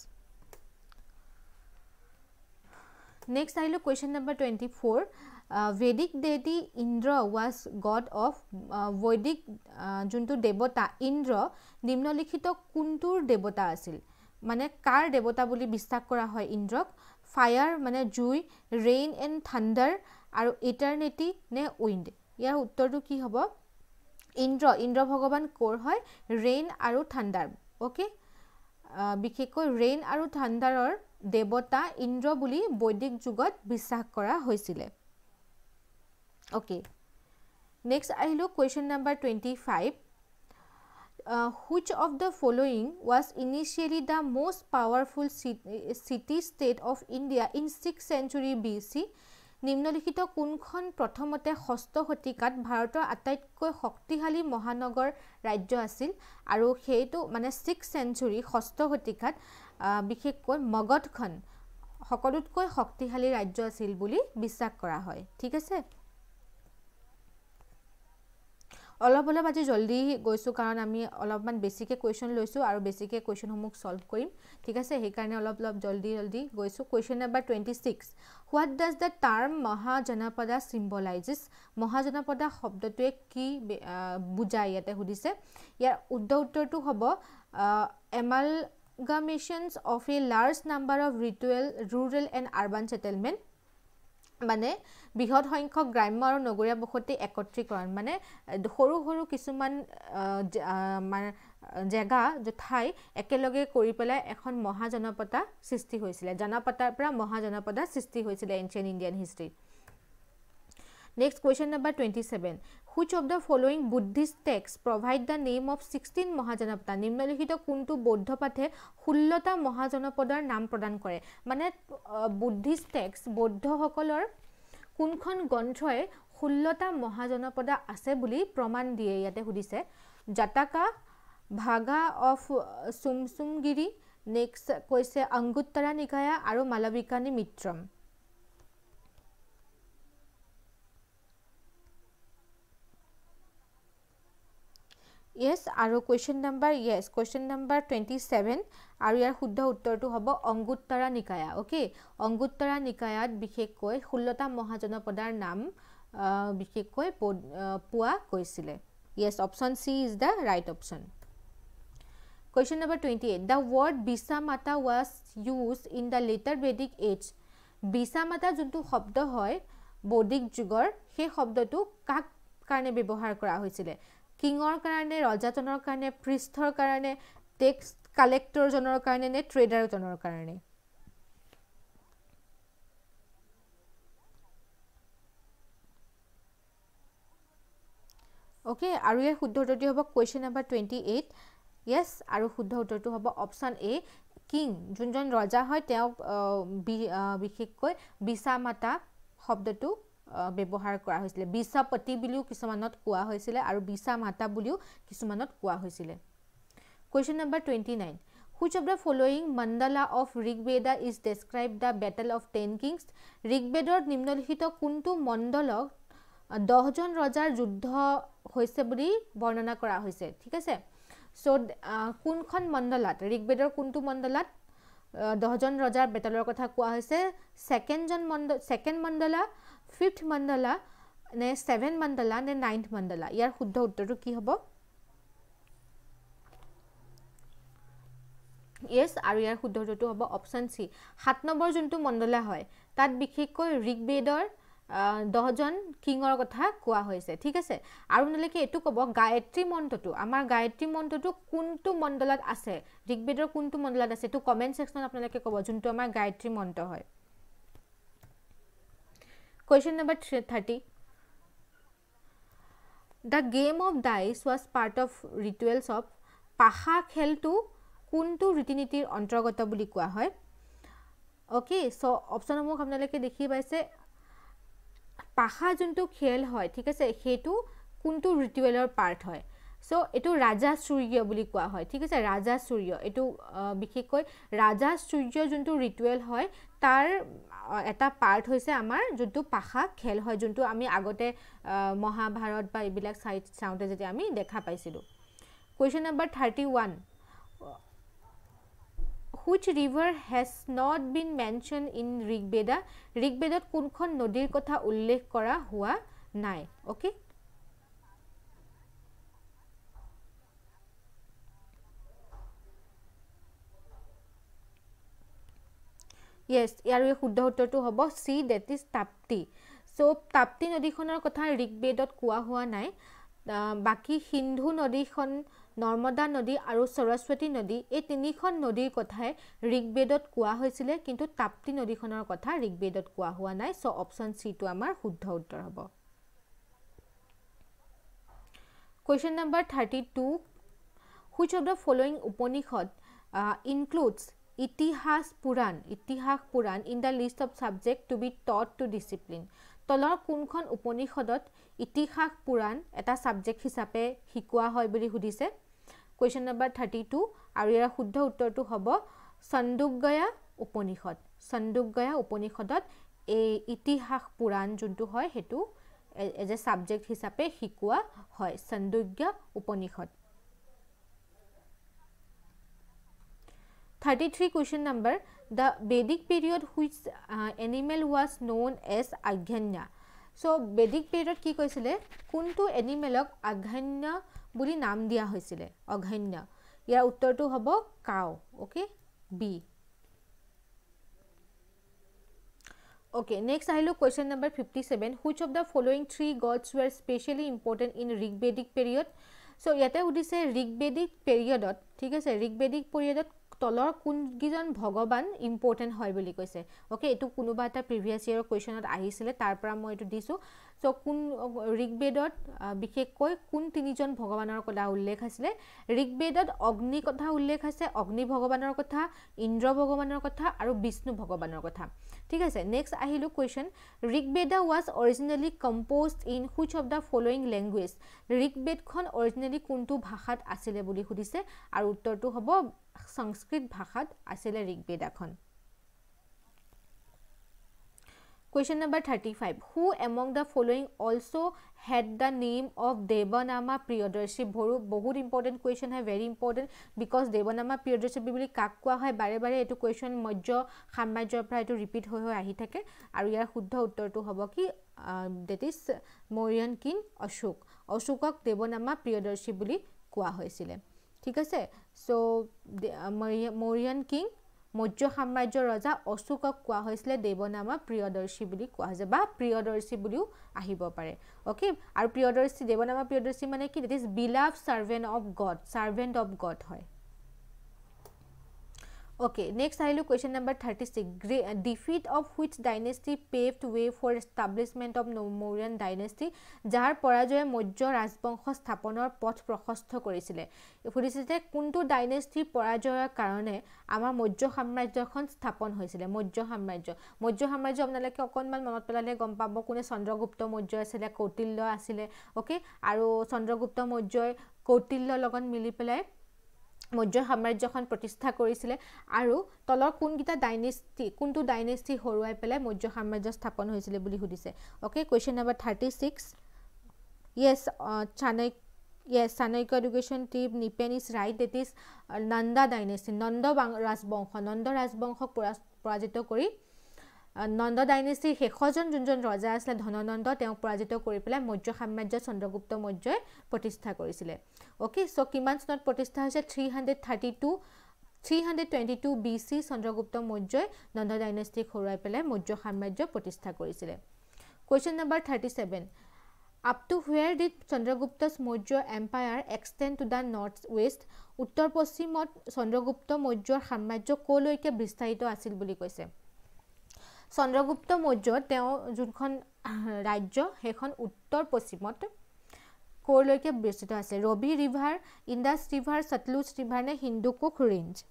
Next, I look question number 24. Uh, Vedic deity Indra was god of uh, Vedic uh, Junto Devota Indra. Nimnolikito Kuntur Devota Asil. Mane kar Devota Bully Bistakura hoi Indra. Fire, Mane Jui, Rain and Thunder are eternity ne wind. Ya Uttoruki hobo Indra, Indra Bhagavan Korhoi, Rain aru Thunder. Okay. বিশেষকৈ rain আৰু থাণ্ডাৰৰ দেৱতা ইন্দ্ৰ বুলি বৈদিক যুগত বিশ্বাস কৰা হৈছিলে অ'কে নেক্সট আহিলো question number twenty five which of the following was initially the most powerful city state of India in six century B C নিম্নলিখিত কোনখন প্ৰথমতে ষষ্ঠ শতিকাত ভাৰতৰ আটাইতকৈ শক্তিশালী মহানগৰ ৰাজ্য আছিল আৰু সেইটো মানে ছিক্স চেঞ্চুৰী ষষ্ঠ শতিকাত বিশেষকৈ মগধখন সকলোতকৈ শক্তিশালী ৰাজ্য আছিল বুলি বিশ্বাস কৰা হয় ঠিক আছে অলপ অলপ আজি জলদি গৈছোঁ কাৰণ আমি অলপমান বেছিকৈ কুৱেশ্যন লৈছোঁ আৰু বেছিকৈ কুৱেশ্যনসমূহ ছল্ভ কৰিম ঠিক আছে সেইকাৰণে অলপ অলপ জলদি জলদি গৈছোঁ question number twenty six what does the term Mahajanapada symbolises Mahajanapada শব্দটোৱে কি বুজায় ইয়াতে সুধিছে ইয়াৰ উদ্ধ উত্তৰটো হ'ব amalgamations of a large number of ritual rural and urban settlement মানে বৃহৎ সংখ্যক গ্ৰাম্য আৰু নগৰীয়া বসতি একত্ৰীকৰণ মানে সৰু সৰু কিছুমান আমাৰ জেগা ঠাই একেলগে কৰি পেলাই এখন মহাজনপতা সৃষ্টি হৈছিলে জনপতাৰ পৰা মহাজনপদা সৃষ্টি হৈছিলে এনচিয়েণ্ট ইণ্ডিয়ান হিষ্ট্ৰীত next question number twenty seven which of the following Buddhist text provide the name of sixteen Mahajanapada নিম্নলিখিত কোনটো বৌদ্ধ পাঠে ষোল্লটা মহাজনপদৰ নাম প্ৰদান কৰে মানে বুদ্ধিষ্ট টেক্স বৌদ্ধসকলৰ কোনখন গ্ৰন্থই ষোল্লটা মহাজনপদা আছে বুলি প্ৰমাণ দিয়ে ইয়াতে সুধিছে জাতাকা ভাগা অফ চুমচুমগিৰি নেক্সট কৈছে অংগুত্তৰা নিকায়া আৰু মালবিকানী মিত্ৰম yes aro question number yes question number 27 aro yar shuddha uttor tu hobo anguttara nikaya okay anguttara nikayat bishek koi 16 ta mahajanapadar naam bishek koi pua koisile yes option c is the right option question number 28 the word bisamata was used in the later vedic age bisamata juntu shabda hoy vedic jugor he shabda tu kak karne byabohar kara hoisile কিঙৰ কাৰণে ৰজাজনৰ কাৰণে পৃষ্ঠৰ কাৰণে tax কালেক্টৰজনৰ কাৰণে নে ট্ৰেডাৰজনৰ কাৰণে okay আৰু ইয়াৰ শুদ্ধ উত্তৰটো হ'ব question number twenty eight yes আৰু শুদ্ধ উত্তৰটো হ'ব অপশ্যন এ কিং যোনজন ৰজা হয় তেওঁক বিশেষকৈ বিচা মাতা শব্দটো ব্যৱহাৰ কৰা হৈছিলে বিছাপতি বুলিও কিছুমানত কোৱা হৈছিলে আৰু বিছা মাতা বুলিও কিছুমানত কোৱা হৈছিলে question number twenty nine which of the following mandala of Rigveda is describe the battle of ten kings ঋগবেদৰ নিম্নলিখিত কোনটো মণ্ডলক দহজন ৰজাৰ যুদ্ধ হৈছে বুলি বৰ্ণনা কৰা হৈছে ঠিক আছে চ' কোনখন মণ্ডলাত ঋগবেদৰ কোনটো মণ্ডলাত দহজন ৰজাৰ বেটেলৰ কথা কোৱা হৈছে ছেকেণ্ডজন মণ্ডল ছেকেণ্ড মণ্ডলা ফিফথ মণ্ডলা নে ছেভেন মণ্ডলা নে নাইন্থ মণ্ডলা ইয়াৰ শুদ্ধ উত্তৰটো কি হ'ব য়েছ আৰু ইয়াৰ শুদ্ধ উত্তৰটো হ'ব অপশ্যন চি সাত নম্বৰ যোনটো মণ্ডলা হয় তাত বিশেষকৈ ঋগবেদৰ দহজন কিঙৰ কথা কোৱা হৈছে ঠিক আছে আৰু নালাগে এইটো ক'ব গায়ত্ৰী মন্ত্ৰটো আমাৰ গায়ত্ৰী মন্ত্ৰটো কোনটো মণ্ডলাত আছে ঋগবেদৰ কোনটো মণ্ডলাত আছে এইটো কমেণ্ট ছেকশ্যনত আপোনালোকে ক'ব যোনটো আমাৰ গায়ত্ৰী মন্ত্ৰ হয় question number 30 the game of dice was part of rituals of paha khel to kuntu ritinitir antargata buli kua hoy okay so option amok apnaleke dekhi paise paha juntu khel hoy thik ase hetu kuntu ritualer part hoy চ' এইটো ৰাজা সূৰ্য বুলি কোৱা হয় ঠিক আছে ৰাজা সূৰ্য এইটো বিশেষকৈ ৰাজা সূৰ্য যোনটো ৰিটুৱেল হয় তাৰ এটা পাৰ্ট হৈছে আমাৰ যোনটো পাশা খেল হয় যোনটো আমি আগতে মহাভাৰত বা এইবিলাক চাই চাওঁতে যেতিয়া আমি দেখা পাইছিলোঁ question number thirty one which river has not been mention in Rigveda ৰিগবেদত কোনখন নদীৰ কথা উল্লেখ কৰা হোৱা নাই অ'কে য়েছ ইয়াৰ শুদ্ধ উত্তৰটো হ'ব C that is Tapti so' Tapti নদীখনৰ কথা ঋগবেদত কোৱা হোৱা নাই বাকী সিন্ধু নদীখন নৰ্মদা নদী আৰু সৰস্বতী নদী এই তিনিখন নদীৰ কথাই ঋগবেদত কোৱা হৈছিলে কিন্তু তাপ্তি নদীখনৰ কথা ঋগবেদত কোৱা হোৱা নাই চ' অপশ্যন চিটো আমাৰ শুদ্ধ উত্তৰ হ'ব question number thirty two which of the following Upanishad includes Itihasa Purana Itihasa Purana in the list of subject to be taught to discipline তলৰ কোনখন উপনিষদত ইতিহাস পুৰাণ এটা ছাবজেক্ট হিচাপে শিকোৱা হয় বুলি সুধিছে কুৱেশ্যন নম্বৰ থাৰ্টি টু আৰু ইয়াৰ শুদ্ধ উত্তৰটো হ'ব চন্দুকগয়া উপনিষদ চন্দুকগয়া উপনিষদত এই ইতিহাস পুৰাণ যোনটো হয় সেইটো এজ এ ছাবজেক্ট হিচাপে শিকোৱা হয় চন্দুজ্ঞা Upanishad 33 question number the Vedic period which uh, animal was known as Aghanya. So, Vedic period ki koisile kuntu animal of Aghanya buri nam dia hoisile Aghanya. Ya uttar to hobo cow. Okay, B. Okay, next I look question number 57. Which of the following three gods were specially important in Rig Vedic period? So, yate udise Rig Vedic period. Tigas a Rig Vedic period. তলৰ কোনকেইজন ভগৱান important হয় বুলি কৈছে okay এইটো কোনোবা এটা previous ইয়েৰৰ কুৱেশ্যনত আহিছিলে তাৰ পৰা মই এইটো দিছোঁ চ' কোন ঋগবেদত বিশেষকৈ কোন তিনিজন ভগৱানৰ কথা উল্লেখ আছিলে ঋগবেদত অগ্নি কথা উল্লেখ আছে অগ্নি ভগৱানৰ কথা ইন্দ্ৰ ভগৱানৰ কথা আৰু বিষ্ণু ভগৱানৰ কথা ঠিক আছে নেক্সট আহিলোঁ question Rigveda was originally compose in which of the following language ৰিগবেদখন অৰিজিনেলি কোনটো ভাষাত আছিলে বুলি সুধিছে আৰু উত্তৰটো হ'ব সংস্কৃত ভাষাত আছিলে ৰিগবেদাখন question number 35 who among the following also had the name of devanama priyadarshi bahut Bohu, important question hai very important because devanama priyadarshi bibili kak kua hai bare bare etu question majjo samrajya pra etu repeat hoy hoy ahi thake aru yar shuddha uttor tu hobo ki uh, that is mauryan king ashok ashokak devanama priyadarshi bibili kua hoisile thik ase so the, uh, mauryan king Maurya সাম্ৰাজ্যৰ ৰজা অশোকক কোৱা হৈছিলে দেৱনামা প্ৰিয়দৰ্শী বুলি কোৱা হৈছে বা প্ৰিয়দৰ্শী বুলিও আহিব পাৰে অ'কে আৰু প্ৰিয়দৰ্শী দেৱনামা প্ৰিয়দৰ্শী মানে কি that is beloved servant of God servant of God হয় Okay, next I look question number 36. Defeat of which dynasty paved way for establishment of Nomorian dynasty? Jar Porajoe Mojo Rasbongho Staponor Pot Prohosto Korisile. If it is a Kuntu dynasty Porajoe Karone, Ama Mojo Hamrajohon Stapon Hosile, Mojo Hamrajo, Mojo Hamrajo Nalaka Konman, Monopolale Gompabokune, Sandra Gupta Mojo Sele, Cotillo Asile, okay, Aro Sandra Gupta Mojo, Cotillo Logan Milipele. Maurya সাম্ৰাজ্যখন প্ৰতিষ্ঠা কৰিছিলে আৰু তলৰ কোনকেইটা dynasty কোনটো dynasty হৰুৱাই পেলাই মৌৰ্য সাম্ৰাজ্য স্থাপন হৈছিলে বুলি সুধিছে okay question number thirty six yes Chanakya yes Chanakya education tip Nipen is right that is Nanda dynasty Nanda ৰাজবংশ নন্দ ৰাজবংশক পৰাজিত কৰি নন্দ ডাইনেষ্টিৰ শেষৰজন যোনজন ৰজা আছিলে ধননন্দ তেওঁক পৰাজিত কৰি পেলাই মৌৰ্য সাম্ৰাজ্য চন্দ্ৰগুপ্ত মৌৰ্যই প্ৰতিষ্ঠা কৰিছিলে অ'কে চ' কিমান চনত প্ৰতিষ্ঠা হৈছে three hundred thirty two three hundred twenty two B C Chandragupta মৌৰ্যই নন্দ ডাইনেষ্টিক হৰুৱাই পেলাই মৌৰ্য সাম্ৰাজ্য প্ৰতিষ্ঠা কৰিছিলে question number thirty seven up to where did Chandragupta Maurya empire extend to the north west উত্তৰ পশ্চিমত চন্দ্ৰগুপ্ত মৌৰ্যৰ সাম্ৰাজ্য ক'লৈকে বিস্তাৰিত আছিল বুলি কৈছে চন্দ্ৰগুপ্ত মৌৰ্য তেওঁ যোনখন ৰাজ্য সেইখন উত্তৰ পশ্চিমত ক'ৰলৈকে বিস্তৃত আছে Ravi river Indus river Sutlej river নে হিন্দুকোষ ৰেঞ্জ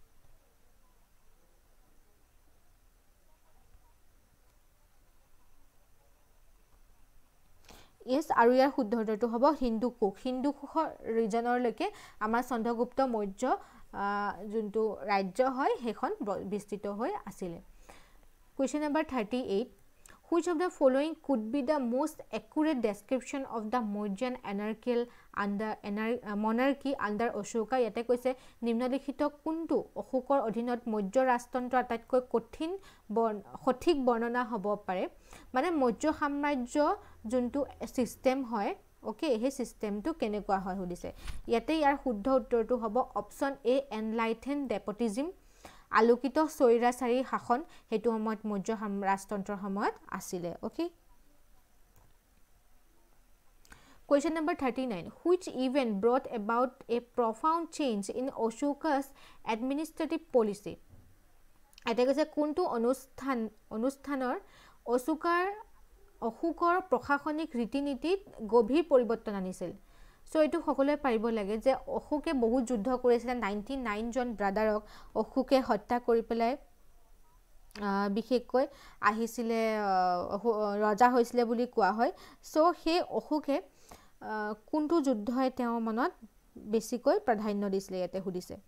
ইয়েছ আৰু ইয়াৰ শুদ্ধ উত্তৰটো হ'ব হিন্দু হিন্দুকোষৰ ৰিজনলৈকে আমাৰ চন্দ্ৰগুপ্ত মৌৰ্য যোনটো ৰাজ্য হয় সেইখন বিস্তৃত হৈ আছিলে question number 38 which of the following could be the most accurate description of the Mauryan anarchical under anar uh, monarchy under Ashoka yate koise nimnalikhito kuntu Ashokor adhinot Maurya rastantra atatkoi kothin sothik bornona hobo pare mane Maurya samrajya juntu system hoy okay he system to kenekua hoy hudise yate yar shuddho uttor tu hobo option a enlightened despotism আলোকিত চৈৰাচাৰী শাসন সেইটো সময়ত মৌৰ্য ৰাজতন্ত্ৰৰ সময়ত আছিলে okay question number thirty nine which event brought about a profound change in Ashoka's administrative policy এতিয়া কৈছে কোনটো অনুষ্ঠান অনুষ্ঠানৰ অশোকাৰ অশোকৰ প্ৰশাসনিক ৰীতি নীতিত গভীৰ পৰিৱৰ্তন আনিছিল চ' এইটো সকলোৱে পাৰিব লাগে যে অশোকে বহুত যুদ্ধ কৰিছিলে নাইণ্টি নাইনজন ব্ৰাদাৰক অশোকে হত্যা কৰি পেলাই বিশেষকৈ আহিছিলে ৰজা হৈছিলে বুলি কোৱা হয় চ' সেই অশোকে কোনটো যুদ্ধই তেওঁৰ মনত বেছিকৈ প্ৰাধান্য দিছিলে ইয়াতে সুধিছে য়েছ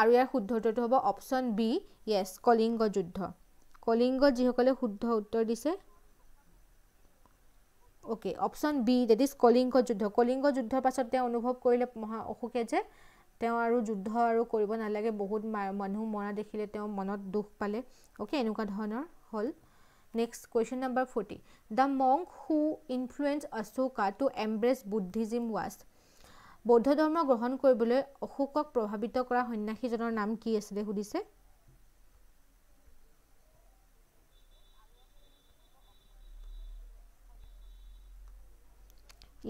আৰু ইয়াৰ শুদ্ধ উত্তৰটো হ'ব অপশ্যন বি য়েছ কলিংগ যুদ্ধ কলিংগ যিসকলে শুদ্ধ উত্তৰ দিছে okay option B that is Kalinga যুদ্ধ কলিংগ যুদ্ধৰ পাছত তেওঁ অনুভৱ কৰিলে মহা অশোকে যে তেওঁ আৰু যুদ্ধ আৰু কৰিব নালাগে বহুত মানুহ মৰা দেখিলে তেওঁ মনত দুখ পালে অ'কে এনেকুৱা ধৰণৰ হ'ল next question number forty the monk who influence Ashoka to embrace Buddhism was বৌদ্ধ ধৰ্ম গ্ৰহণ কৰিবলৈ অশোকক প্ৰভাৱিত কৰা সন্যাসীজনৰ নাম কি আছিলে সুধিছে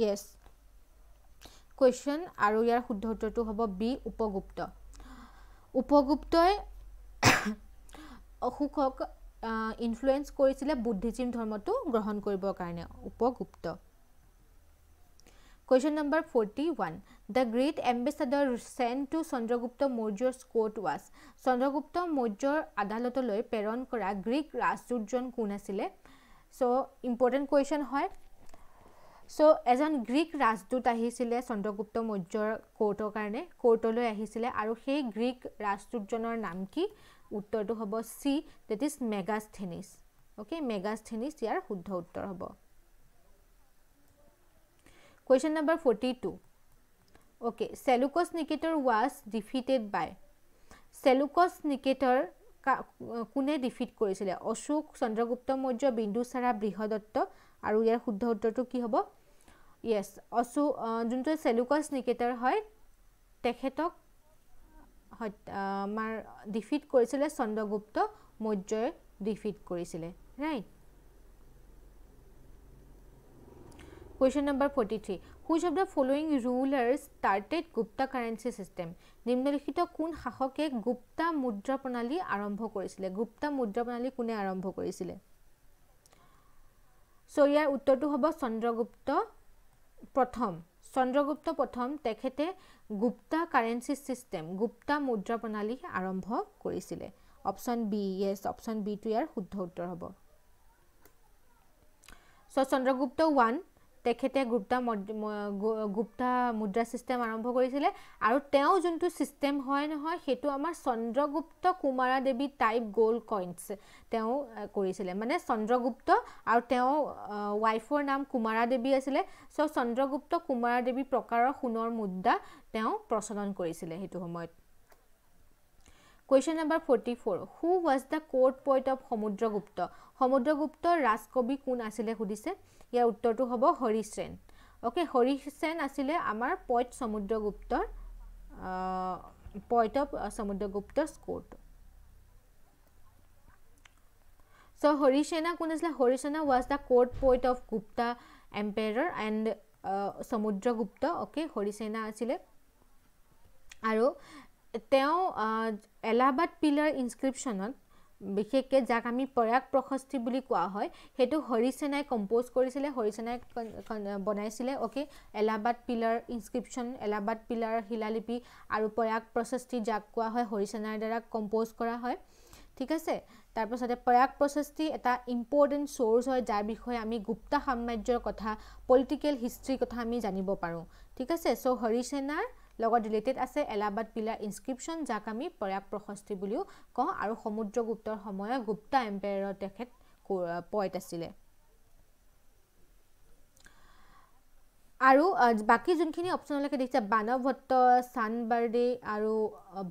য়েছ কুৱেশ্যন আৰু ইয়াৰ শুদ্ধ উত্তৰটো হ'ব বি উপগুপ্ত উপগুপ্তই অশোকক ইনফ্লুৱেঞ্চ কৰিছিলে বুদ্ধিজীম ধৰ্মটো গ্ৰহণ কৰিবৰ কাৰণে Upagupta question number forty one the great ambassador sent to Chandragupta মৌৰ্যৰ স্কোট ৱাচ চন্দ্ৰগুপ্ত মৌৰ্যৰ আদালতলৈ প্ৰেৰণ কৰা গ্ৰীক ৰাজদূতজন কোন আছিলে ছ' ইম্পৰ্টেণ্ট কুৱেশ্যন হয় চ' এজন গ্ৰীক ৰাজদূত আহিছিলে চন্দ্ৰগুপ্ত মৌৰ্যৰ কৰ্টৰ কাৰণে কৰ্টলৈ আহিছিলে আৰু সেই গ্ৰীক ৰাজদূতজনৰ নাম কি উত্তৰটো হ'ব C that is Megasthenes okay Megasthenes ইয়াৰ শুদ্ধ উত্তৰ হ'ব question number forty two okay Seleucus Nicator was defeated by Seleucus Nicator কোনে ডিফিট কৰিছিলে অশোক চন্দ্ৰগুপ্ত মৌৰ্য বিন্দুচাৰা বৃহদত্ত আৰু ইয়াৰ শুদ্ধ উত্তৰটো কি হ'ব য়েছ অশো যোনটো চেলুকাছ নিকেটাৰ হয় তেখেতক আমাৰ ডিফিট কৰিছিলে চন্দ্ৰগুপ্ত মৌৰ্যই ডিফিট কৰিছিলে right question number forty three which of the following ruler started Gupta currency system নিম্নলিখিত কোন শাসকে গুপ্তা মুদ্ৰা প্ৰণালী আৰম্ভ কৰিছিলে গুপ্তা মুদ্ৰা প্ৰণালী কোনে আৰম্ভ কৰিছিলে চ' ইয়াৰ উত্তৰটো হ'ব চন্দ্ৰগুপ্ত প্ৰথম চন্দ্ৰগুপ্ত প্ৰথম তেখেতে গুপ্তা কাৰেঞ্চি ছিষ্টেম গুপ্তা মুদ্ৰা প্ৰণালী আৰম্ভ কৰিছিলে অপশ্যন বি য়েছ অপশ্যন বিটো ইয়াৰ শুদ্ধ উত্তৰ হ'ব চ' চন্দ্ৰগুপ্ত ওৱান তেখেতে গুপ্তা গুপ্তা মুদ্ৰা ছিষ্টেম আৰম্ভ কৰিছিলে আৰু তেওঁ যোনটো ছিষ্টেম হয় নহয় সেইটো আমাৰ Chandragupta Devi type gold coins তেওঁ কৰিছিলে মানে চন্দ্ৰগুপ্ত আৰু তেওঁ ৱাইফৰ নাম দেৱী আছিলে চ' চন্দ্ৰগুপ্ত দেৱী প্ৰকাৰৰ সোণৰ মুদ্ৰা তেওঁ প্ৰচলন কৰিছিলে সেইটো সময়ত question number forty four who was the court poet of Samudragupta সমুদ্ৰগুপ্তৰ ৰাজকবি কোন আছিলে সুধিছে ইয়াৰ উত্তৰটো হ'ব হৰিচেন অ'কে হৰিচেন আছিলে আমাৰ পইট সমুদ্ৰগুপ্তৰ পইট অফ সমুদ্ৰগুপ্তৰ স্কোট চ' হৰিচেনা কোন আছিলে Harisena was the court poet of Gupta empire and Samudragupta okay Harisena আছিলে আৰু তেওঁ এলাহাবাদ পিলাৰ ইনস্ক্ৰিপশ্যনত বিশেষকৈ যাক আমি প্ৰয়াগ প্ৰশস্তি বুলি কোৱা হয় সেইটো হৰিচেনাই কম্প'জ কৰিছিলে হৰিচেনাই বনাইছিলে okay Allahabad pillar inscription Allahabad pillar শিলালিপি আৰু প্ৰয়াগ প্ৰশস্তি যাক কোৱা হয় হৰিচেনাৰ দ্বাৰা কম্প'জ কৰা হয় ঠিক আছে তাৰপাছতে প্ৰয়াগ প্ৰশস্তি এটা ইম্পৰ্টেণ্ট চ'ৰ্চ হয় যাৰ বিষয়ে আমি গুপ্তা সাম্ৰাজ্যৰ কথা পলিটিকেল হিষ্ট্ৰীৰ কথা আমি জানিব পাৰোঁ ঠিক আছে চ' হৰিচেনাৰ লগত ৰিলেটেড আছে এলাহাবাদ পিলাৰ ইনস্ক্ৰিপশ্যন যাক আমি প্ৰয়াগ প্ৰশস্তি বুলিও কওঁ আৰু সমুদ্ৰগুপ্তৰ সময়ত গুপ্তা এম্পায়াৰৰ তেখেত পইণ্ট আছিলে আৰু বাকী যোনখিনি অপশ্যনলৈকে দেখিছে বানভট্ট চানবাৰ্দি আৰু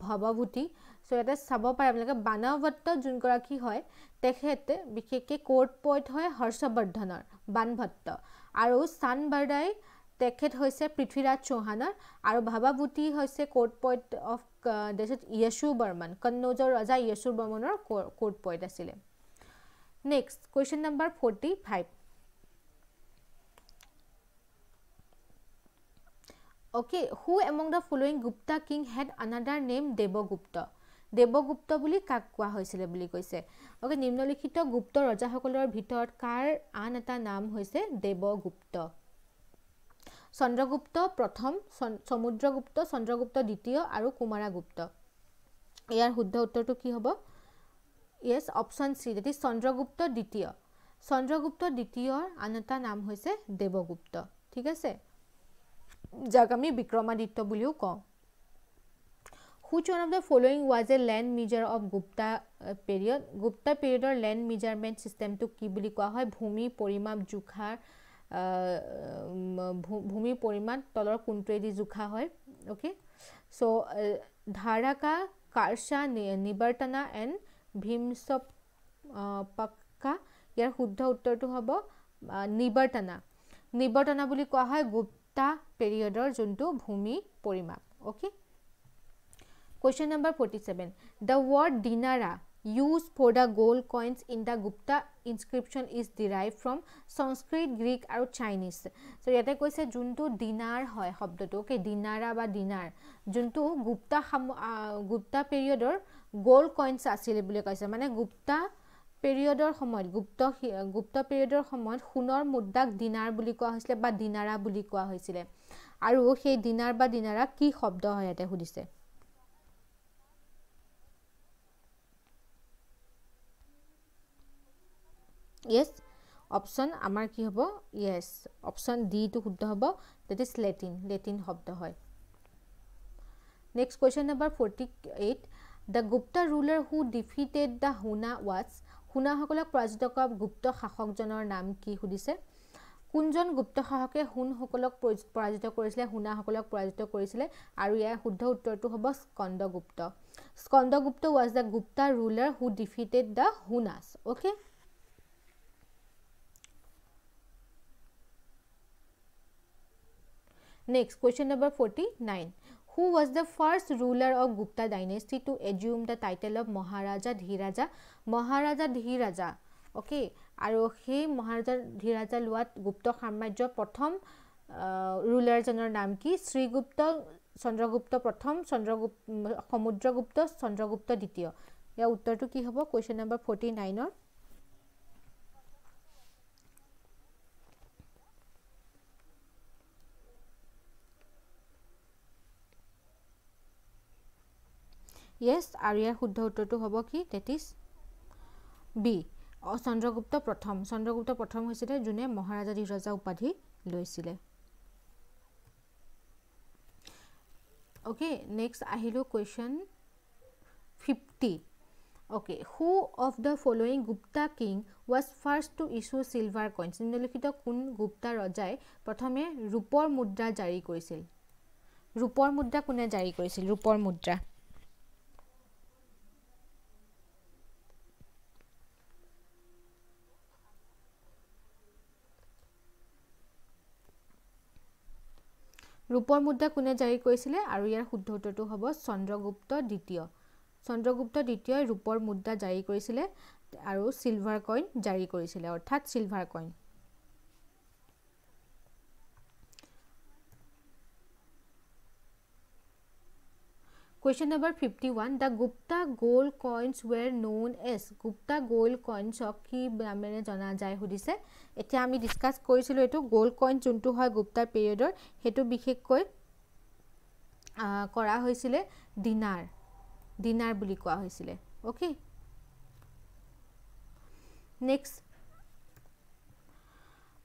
ভৱভূতি চ' ইয়াতে চাব পাৰে আপোনালোকে বানভট্ট যোনগৰাকী হয় তেখেত বিশেষকৈ ক'ৰ্ট পইট হয় হৰ্ষবৰ্ধনৰ বানভট্ট আৰু চানবাৰ্ডাই তেখেত হৈছে পৃথ্বীৰাজ চৌহানৰ আৰু ভাবাভূতি হৈছে কোৰ্ট পইণ্ট অফ তাৰপিছত য়েশু বৰ্মন কন্নৌজৰ ৰজা য়েশু বৰ্মনৰ কোৰ কোৰ্ট আছিলে next question number forty five okay who among the following Gupta king had another name Devagupta Devagupta বুলি কাক কোৱা হৈছিলে বুলি কৈছে অ'কে নিম্নলিখিত গুপ্ত ৰজাসকলৰ ভিতৰত কাৰ আন এটা নাম হৈছে দেৱগুপ্ত চন্দ্ৰগুপ্ত প্ৰথম সমুদ্ৰগুপ্ত চন্দ্ৰগুপ্ত দ্বিতীয় আৰু কুমাৰাগুপ্ত ইয়াৰ শুদ্ধ উত্তৰটো কি হ'ব yes option C that is Chandragupta দ্বিতীয় চন্দ্ৰগুপ্ত দ্বিতীয়ৰ আন এটা নাম হৈছে দেৱগুপ্ত ঠিক আছে যাক আমি বিক্ৰমাদিত্য বুলিও কওঁ which one of the following was a land measure of Gupta period Gupta পেৰিয়ডৰ লেণ্ড মিজাৰমেণ্ট চিষ্টেমটো কি বুলি কোৱা হয় ভূমি পৰিমাপ জোখাৰ ভূমিৰ পৰিমাণ তলৰ কোনটোৱেদি জোখা হয় অ'কে চ' ধাৰাকা কাৰ্চা নিবাৰ্তনা এণ্ড ভীমচ পাক্কা ইয়াৰ শুদ্ধ উত্তৰটো হ'ব নিবাৰ্তনা নিবৰ্তনা বুলি কোৱা হয় গুপ্তা পেৰিয়ডৰ যোনটো ভূমি পৰিমাপ okay question number forty seven the word dinara used for the gold coins in the Gupta inscription is derived from Sanskrit, Greek or Chinese. So, yate koise junto dinar hoy hobdo to ke dinara ba dinar junto Gupta ham uh, Gupta period or gold coins asile bole koise mane Gupta period or homoy Gupta Gupta period or homoy hunor muddak dinar bole koa hoisile ba dinara bole koa hoisile aru he dinar ba dinara ki hobdo hoyate hudise. Yes option আমাৰ কি হ'ব yes option ডিটো শুদ্ধ হ'ব that is Latin Latin শব্দ হয় next question number forty eight the Gupta ruler who defeated the Huna was হুনাসকলক পৰাজিত কৰা গুপ্ত শাসকজনৰ নাম কি সুধিছে কোনজন গুপ্ত শাসকে সোণসকলক পৰাজিত কৰিছিলে হুনাসকলক পৰাজিত কৰিছিলে আৰু ইয়াৰ শুদ্ধ উত্তৰটো হ'ব Skandagupta Skandagupta was the Gupta ruler who defeated the Hunas okay Next question number 49. Who was the first ruler of Gupta dynasty to assume the title of Maharaja Dhiraja? Maharaja Dhiraja. Okay. আৰু সেই মহাৰাজা ধীৰাজা লোৱাত গুপ্ত সাম্ৰাজ্যৰ প্ৰথম ৰুলাৰজনৰ নাম কি শ্ৰীগুপ্ত চন্দ্ৰগুপ্ত প্ৰথম চন্দ্ৰগুপ্ত সমুদ্ৰগুপ্ত চন্দ্ৰগুপ্ত দ্বিতীয় ইয়াৰ উত্তৰটো কি হ'ব কুৱেশ্যন নম্বৰ ফৰ্টি নাইনৰ য়েছ আৰু ইয়াৰ শুদ্ধ উত্তৰটো হ'ব কি তেত্ৰিছ বি চন্দ্ৰগুপ্ত প্ৰথম চন্দ্ৰগুপ্ত প্ৰথম হৈছিলে যোনে মহাৰাজা ধীৰজা উপাধি লৈছিলে অ'কে নেক্সট আহিলোঁ question fifty okay who of the following Gupta king was first to issue silver coins নিম্নলিখিত কোন গুপ্তা ৰজাই প্ৰথমে ৰূপৰ মুদ্ৰা জাৰি কৰিছিল ৰূপৰ মুদ্ৰা কোনে জাৰি কৰিছিল ৰূপৰ মুদ্ৰা ৰূপৰ মুদ্ৰা কোনে জাৰি কৰিছিলে আৰু ইয়াৰ শুদ্ধ উত্তৰটো হ'ব চন্দ্ৰগুপ্ত দ্বিতীয় চন্দ্ৰগুপ্ত দ্বিতীয়ই ৰূপৰ মুদ্ৰা জাৰি কৰিছিলে আৰু চিলভাৰ কইন জাৰি কৰিছিলে অৰ্থাৎ silver coin question number fifty one the Gupta gold coins were known as Gupta gold कॉइन्सक कि नामेरे জনা যায় হুদিছে এতিয়া আমি ডিসকাস কৰিছিলোঁ এটো গোল্ড কয়েন যোনটো হয় গুপ্তা পিৰিয়ডৰ হেতু বিশেষকৈ কৰা হৈছিলে ডিনাৰ ডিনাৰ বুলি কোৱা হৈছিলে okay next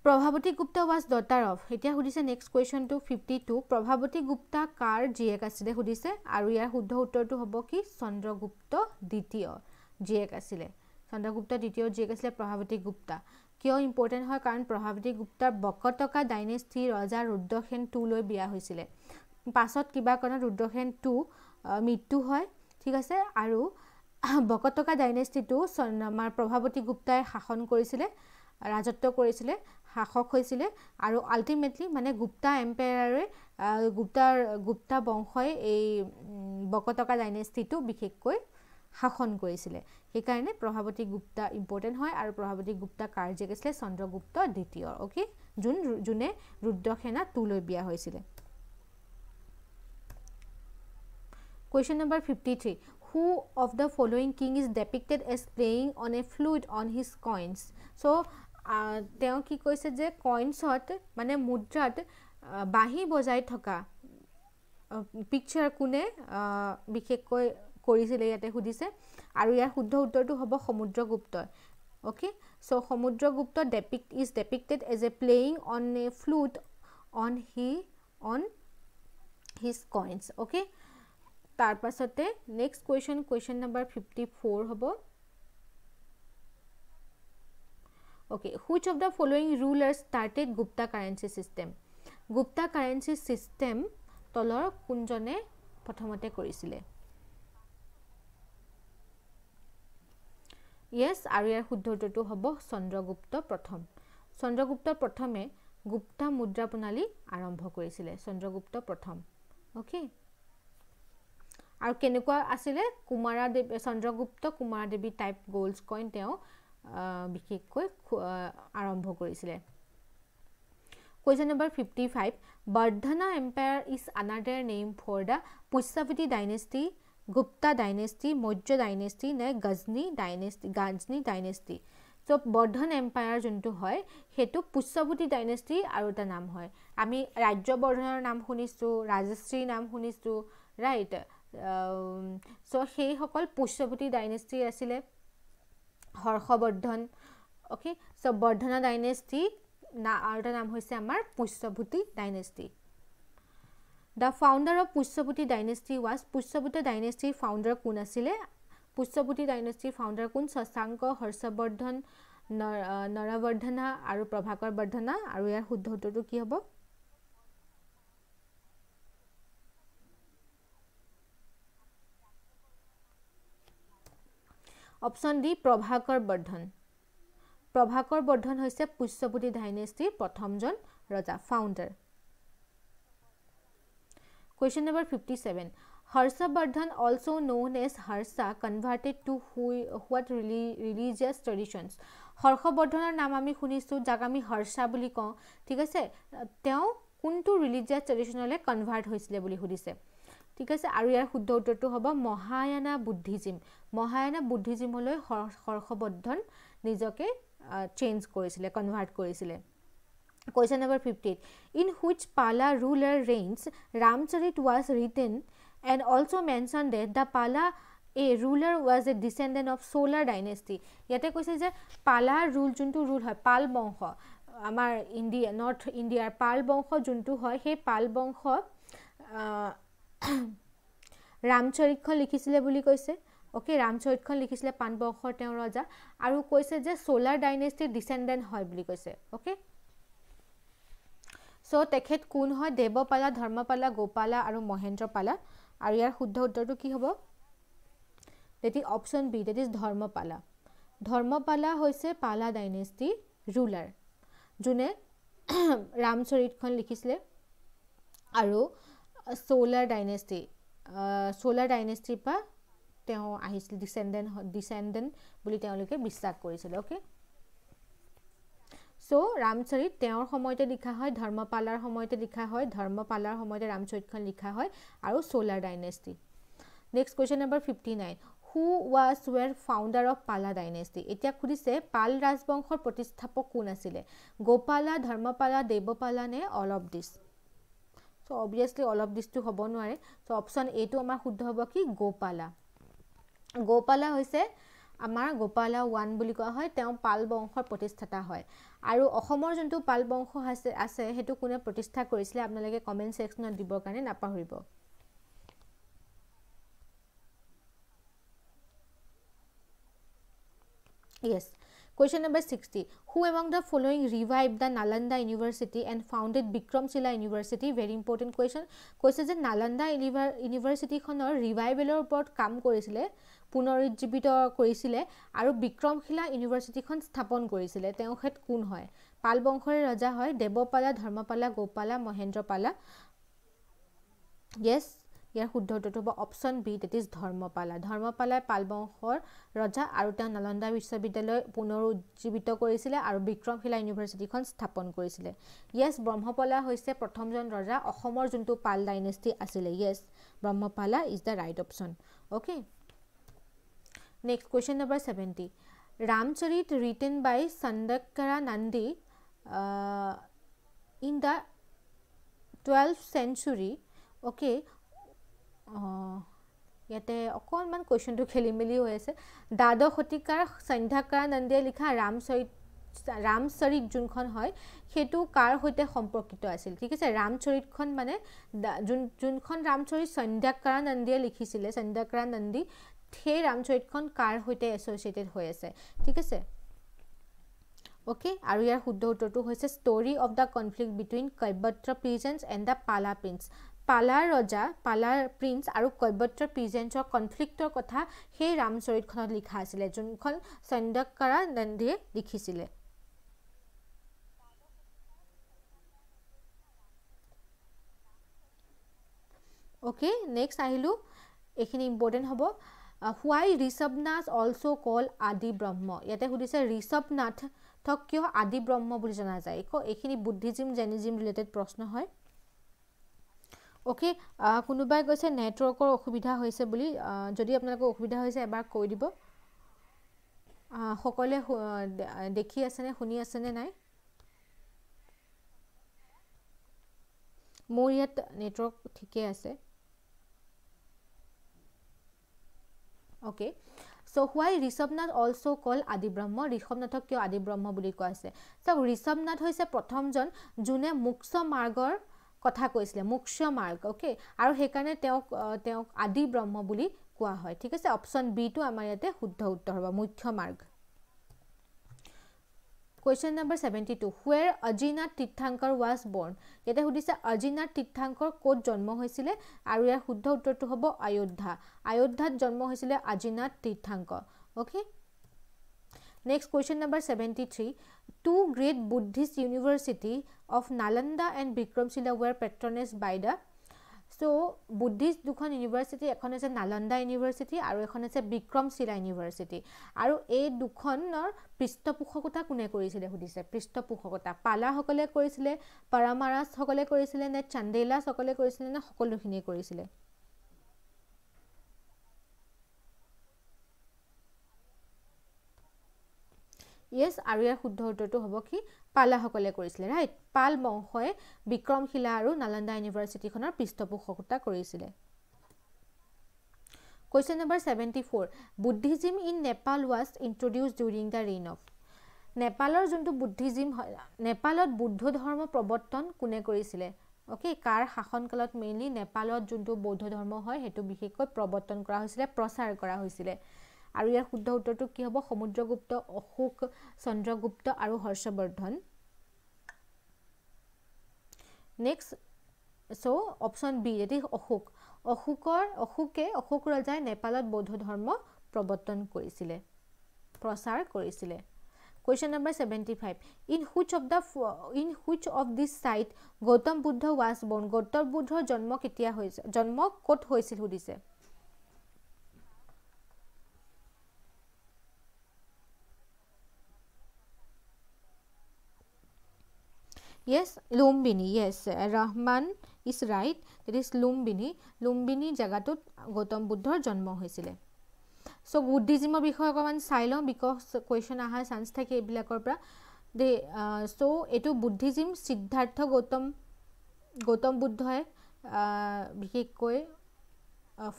Prabhavati Gupta was daughter of এতিয়া সুধিছে নেক্সট কুৱেশ্যনটো ফিফটি টু প্ৰভাৱতী গুপ্তা কাৰ জীয়েক আছিলে সুধিছে আৰু ইয়াৰ শুদ্ধ উত্তৰটো হ'ব কি চন্দ্ৰগুপ্ত দ্বিতীয় জীয়েক আছিলে চন্দ্ৰগুপ্ত দ্বিতীয় জীয়েক আছিলে প্ৰভাৱতী গুপ্তা কিয় ইম্পৰ্টেণ্ট হয় কাৰণ প্ৰভাৱতী গুপ্তাৰ বকটকা ডাইনেষ্টি ৰজা ৰুদ্ৰসেন টুলৈ বিয়া হৈছিলে পাছত কিবা কাৰণত ৰুদ্ৰসেন টু মৃত্যু হয় ঠিক আছে আৰু বকটকা ডাইনেষ্টিটো আমাৰ প্ৰভাৱতী গুপ্তাই শাসন কৰিছিলে ৰাজত্ব কৰিছিলে শাসক হৈছিলে আৰু আল্টিমেটলি মানে গুপ্তা এম্পেয়াৰে গুপ্তাৰ গুপ্তা বংশই এই বকতকা ডাইনেষ্টিটো বিশেষকৈ শাসন কৰিছিলে সেইকাৰণে প্ৰভাৱতী গুপ্তা ইম্পৰ্টেণ্ট হয় আৰু প্ৰভাৱতী গুপ্তা কাৰ যে গৈছিলে চন্দ্ৰগুপ্ত দ্বিতীয় অ'কে যোন যোনে ৰুদ্ৰসেনা তোলৈ বিয়া হৈছিলে question number fifty three who of the following king is depicted as playing on a flute on his coins so' তেওঁ কি কৈছে যে কইনছত মানে মুদ্ৰাত বাঁহী বজাই থকা পিকচাৰ কোনে বিশেষকৈ কৰিছিলে ইয়াতে সুধিছে আৰু ইয়াৰ শুদ্ধ উত্তৰটো হ'ব সমুদ্ৰগুপ্তই okay so' Samudragupta depict is depicted as a playing on a flute on he on his coins okay তাৰপাছতে next question question number fifty four হ'ব okay which of the following rulers started gupta currency system gupta currency system tolor kunjone prathomote korisile yes aryar khuddhoto to hobo chandragupta pratham chandragupta prathome gupta mudra punali arambho korisile chandragupta pratham okay আৰু কেনেকুৱা আছিলে Kumara Devi Chandragupta Kumara Devi type gold coin তেওঁ বিশেষকৈ আৰম্ভ কৰিছিলে question number fifty five Vardhana empire is another name for the Pushyavati dynasty Gupta dynasty Maurya dynasty নে Ghazni dynasty Ghazni dynasty so' Vardhan empire যোনটো হয় সেইটো পুষ্যভূতি ডাইনেষ্টি আৰু এটা নাম হয় আমি ৰাজ্যবৰ্ধনৰ নাম শুনিছোঁ ৰাজশ্ৰীৰ নাম শুনিছোঁ ৰাইট চ' সেইসকল পুষ্যভূতি ডাইনেষ্টি আছিলে Harshavardhan okay so' Vardhana dynasty না আৰু এটা নাম হৈছে আমাৰ Pushyabhuti dynasty the founder of Pushyabhuti dynasty was Pushyabhuti ডাইনেষ্টিৰ ফাউণ্ডাৰ কোন আছিলে পুষ্যভূতি ডাইনেষ্টিৰ ফাউণ্ডাৰ কোন শশাংক হৰ্ষবৰ্ধন নৰ নৰবৰ্ধনা আৰু প্ৰভাকৰ বৰ্ধনা আৰু ইয়াৰ শুদ্ধ উত্তৰটো কি হ'ব অপশ্যন ডি প্ৰভাকৰ বৰ্ধন প্ৰভাকৰ বৰ্ধন হৈছে পুষ্যপতি ডাইনেষ্টিৰ প্ৰথমজন ৰজা founder question number fifty seven Harshavardhan also' known as Harsha converted to which what religious traditions হৰ্ষবৰ্ধনৰ নাম আমি শুনিছোঁ যাক আমি হৰ্ষা বুলি কওঁ ঠিক আছে তেওঁ কোনটো ৰিলিজিয়াছ ট্ৰেডিশ্যনলৈ কনভাৰ্ট হৈছিলে বুলি সুধিছে ঠিক আছে আৰু ইয়াৰ শুদ্ধ উত্তৰটো হ'ব মহায়ানা বুদ্ধিজিম মহায়ানা বুদ্ধিজিমলৈ হৰ্ষবৰ্ধন নিজকে চেঞ্জ কৰিছিলে কনভাৰ্ট কৰিছিলে question number fifteen in which Pala ruler ৰেইঞ্জ Ramcharit was written and also' mention that the Pala a ruler was a descendant of solar dynasty ইয়াতে কৈছে যে পালা ৰুল যোনটো ৰুল হয় পাল বংশ আমাৰ ইণ্ডিয়া নৰ্থ ইণ্ডিয়াৰ পাল বংশ যোনটো হয় সেই পাল বংশ ৰামচৰিতখন লিখিছিলে বুলি কৈছে অ'কে ৰামচৰিতখন লিখিছিলে পাণবংশৰ তেওঁ ৰজা আৰু কৈছে যে চ'লাৰ ডাইনেষ্টিৰ ডিচেণ্ডেণ্ট হয় বুলি কৈছে অ'কে চ' তেখেত কোন হয় দেৱপালা ধৰ্মপালা গোপালা আৰু মহেন্দ্ৰপালা আৰু ইয়াৰ শুদ্ধ উত্তৰটো কি হ'ব that is option B that is Dharmapala Dharmapala হৈছে পালা ডাইনেষ্টিৰ ৰুলাৰ যোনে ৰামচৰিতখন লিখিছিলে আৰু চ'লাৰ ডাইনেষ্টি চ'লাৰ ডাইনেষ্টিৰ পৰা তেওঁ আহিছিল ডিচেণ্ডেণ্ট ডিচেণ্ডেণ্ট বুলি তেওঁলোকে বিশ্বাস কৰিছিল অ'কে চ' ৰামচৰিত তেওঁৰ সময়তে লিখা হয় ধৰ্মপালাৰ সময়তে লিখা হয় ধৰ্মপালাৰ সময়তে ৰামচৰিতখন লিখা হয় আৰু solar dynasty next question number fifty nine who was were founder of Pala dynasty এতিয়া সুধিছে পাল ৰাজবংশৰ প্ৰতিষ্ঠাপক কোন আছিলে গোপালা ধৰ্মপালা দেৱপালা নে অলপ this so' obviously all of দিছটো হ'ব নোৱাৰে চ' অপশ্যন এইটো আমাৰ শুদ্ধ হ'ব কি গোপালা গোপালা হৈছে আমাৰ গোপালা ওৱান বুলি কোৱা হয় তেওঁ পাল বংশৰ প্ৰতিষ্ঠাতা হয় আৰু অসমৰ যোনটো পাল বংশ আছে আছে সেইটো কোনে প্ৰতিষ্ঠা কৰিছিলে আপোনালোকে কমেণ্ট ছেকশ্যনত দিবৰ কাৰণে নাপাহৰিব Question number 60. Who among the following revived the Nalanda University and founded Bikram Sila University? Very important question. Question is Nalanda University Honor revival report kam korisile, punor jibito korisile, aru Bikram Sila University Hon stapon korisile, teohet kunhoi. Palbonkor Rajahoi, Debopala, Dharmapala, Gopala, Mohendra Pala. Yes, ইয়াৰ শুদ্ধ উত্তৰটো হ'ব option B that is Dharmapala ধৰ্মপালাই পাল বংশৰ ৰজা আৰু তেওঁ নালন্দা বিশ্ববিদ্যালয় পুনৰুজ্জীৱিত কৰিছিলে আৰু বিক্ৰমশিলা ইউনিভাৰ্চিটিখন স্থাপন কৰিছিলে য়েছ ব্ৰহ্মপালা হৈছে প্ৰথমজন ৰজা অসমৰ যোনটো পাল ডাইনেষ্টি আছিলে yes Brahmapala is the right option okay next question number seventy Ramcharit written by Sandhyakara Nandi in the twelve century okay ইয়াতে অকণমান কুৱেশ্যনটো খেলি মেলি হৈ আছে দ্বাদশ শতিকাৰ সন্ধ্যাকাৰানন্দীয়ে লিখা ৰামচৰিত ৰামচৰিত যোনখন হয় সেইটো কাৰ সৈতে সম্পৰ্কিত আছিল ঠিক আছে ৰামচৰিতখন মানে যোন যোনখন ৰামচৰিত সন্ধ্যাকাৰানন্দীয়ে লিখিছিলে সন্ধ্যাকাৰানন্দী সেই ৰামচৰিতখন কাৰ সৈতে এছ'চিয়েটেড হৈ আছে ঠিক আছে অ'কে আৰু ইয়াৰ শুদ্ধ উত্তৰটো হৈছে story of the conflict between কব্যত্ৰ princes and the Pala prince পালাৰ ৰজা পালাৰ প্ৰিন্স আৰু কৈৱৰ্ত প্ৰিজেঞ্চৰ কনফ্লিক্টৰ কথা সেই ৰামচৰিতখনত লিখা আছিলে যোনখন চন্দকাৰা নন্দীয়ে লিখিছিলে অ'কে নেক্সট আহিলোঁ এইখিনি ইম্পৰ্টেণ্ট হ'ব why Rishabhanath also' call Adibrahma ইয়াতে সুধিছে ঋষভ নাথক কিয় আদি ব্ৰহ্ম বুলি জনা যায় এইখিনি বুদ্ধিজিম জেনিজিম ৰিলেটেড প্ৰশ্ন হয় অ'কে কোনোবাই কৈছে নেটৱৰ্কৰ অসুবিধা হৈছে বুলি যদি আপোনালোকৰ অসুবিধা হৈছে এবাৰ কৈ দিব সকলোৱে দেখি আছেনে শুনি আছেনে নাই মোৰ ইয়াত নেটৱৰ্ক ঠিকে আছে okay so' why Rishabhanath also' call Adibrahma ঋষভনাথক কিয় আদিব্ৰহ্ম বুলি কোৱা হৈছে চ' ঋষভনাথ হৈছে প্ৰথমজন যোনে মোক্ষ মাৰ্গৰ কথা কৈছিলে মুখ্য মাৰ্গ অ'কে আৰু সেইকাৰণে তেওঁক তেওঁক আদি ব্ৰহ্ম বুলি কোৱা হয় ঠিক আছে অপশ্যন বিটো আমাৰ ইয়াতে শুদ্ধ উত্তৰ হ'ব মুখ্য মাৰ্গ question number seventy two where Ajitnath tirthankara was born ইয়াতে সুধিছে অজিনাথ তীৰ্থাংকৰ ক'ত জন্ম হৈছিলে আৰু ইয়াৰ শুদ্ধ উত্তৰটো হ'ব আয়োধ্যা আয়োধ্যাত জন্ম হৈছিলে Ajitnath tirthankara okay Next question number 73. Two great Buddhist university of Nalanda and Bikramsila were patronized by the so Buddhist Dukhan University, ekhon ase Nalanda University, aru ekhon ase Bikramsila University. Aru e Dukhanor pristhapukhokota kune korisile hudise pristhapukhokota. Pala hokole korisile, Paramaras hokole korisile na Chandela hokole korisile na hokolokhine korisile. Yes আৰু ইয়াৰ শুদ্ধ উত্তৰটো হ'ব কি পালাসকলে কৰিছিলে right পাল বংশই বিক্ৰমশিলা আৰু নালন্দা ইউনিভাৰ্চিটিখনৰ পৃষ্ঠপোষকতা কৰিছিলে question number seventy four Buddhism in Nepal was introduced during the reign of নেপালৰ যোনটো বুদ্ধিজিম হয় নেপালত বৌদ্ধ ধৰ্ম প্ৰৱৰ্তন কোনে কৰিছিলে অ'কে কাৰ শাসনকালত মেইনলি নেপালত যোনটো বৌদ্ধ ধৰ্ম হয় সেইটো বিশেষকৈ প্ৰৱৰ্তন কৰা হৈছিলে প্ৰচাৰ কৰা হৈছিলে আৰু ইয়াৰ শুদ্ধ উত্তৰটো কি হ'ব সমুদ্ৰগুপ্ত অশোক চন্দ্ৰগুপ্ত আৰু Harshavardhan next so' option B এটি অশোক অশোকৰ অশোকে অশোক ৰজাই নেপালত বৌদ্ধ ধৰ্ম প্ৰৱৰ্তন কৰিছিলে প্ৰচাৰ কৰিছিলে question number seventy five in which of the in which of this site Gautam Buddha was born Gautam বুদ্ধৰ জন্ম কেতিয়া হৈছে জন্ম ক'ত হৈছিল সুধিছে yes lumbini yes rahman is right that is lumbini lumbini jagatut gautam buddha janma hoisile so buddhism bikhoy koman silo because question aha chance thake ebilakor pra de so etu buddhism siddhartha gautam gautam buddha hai bikhik koi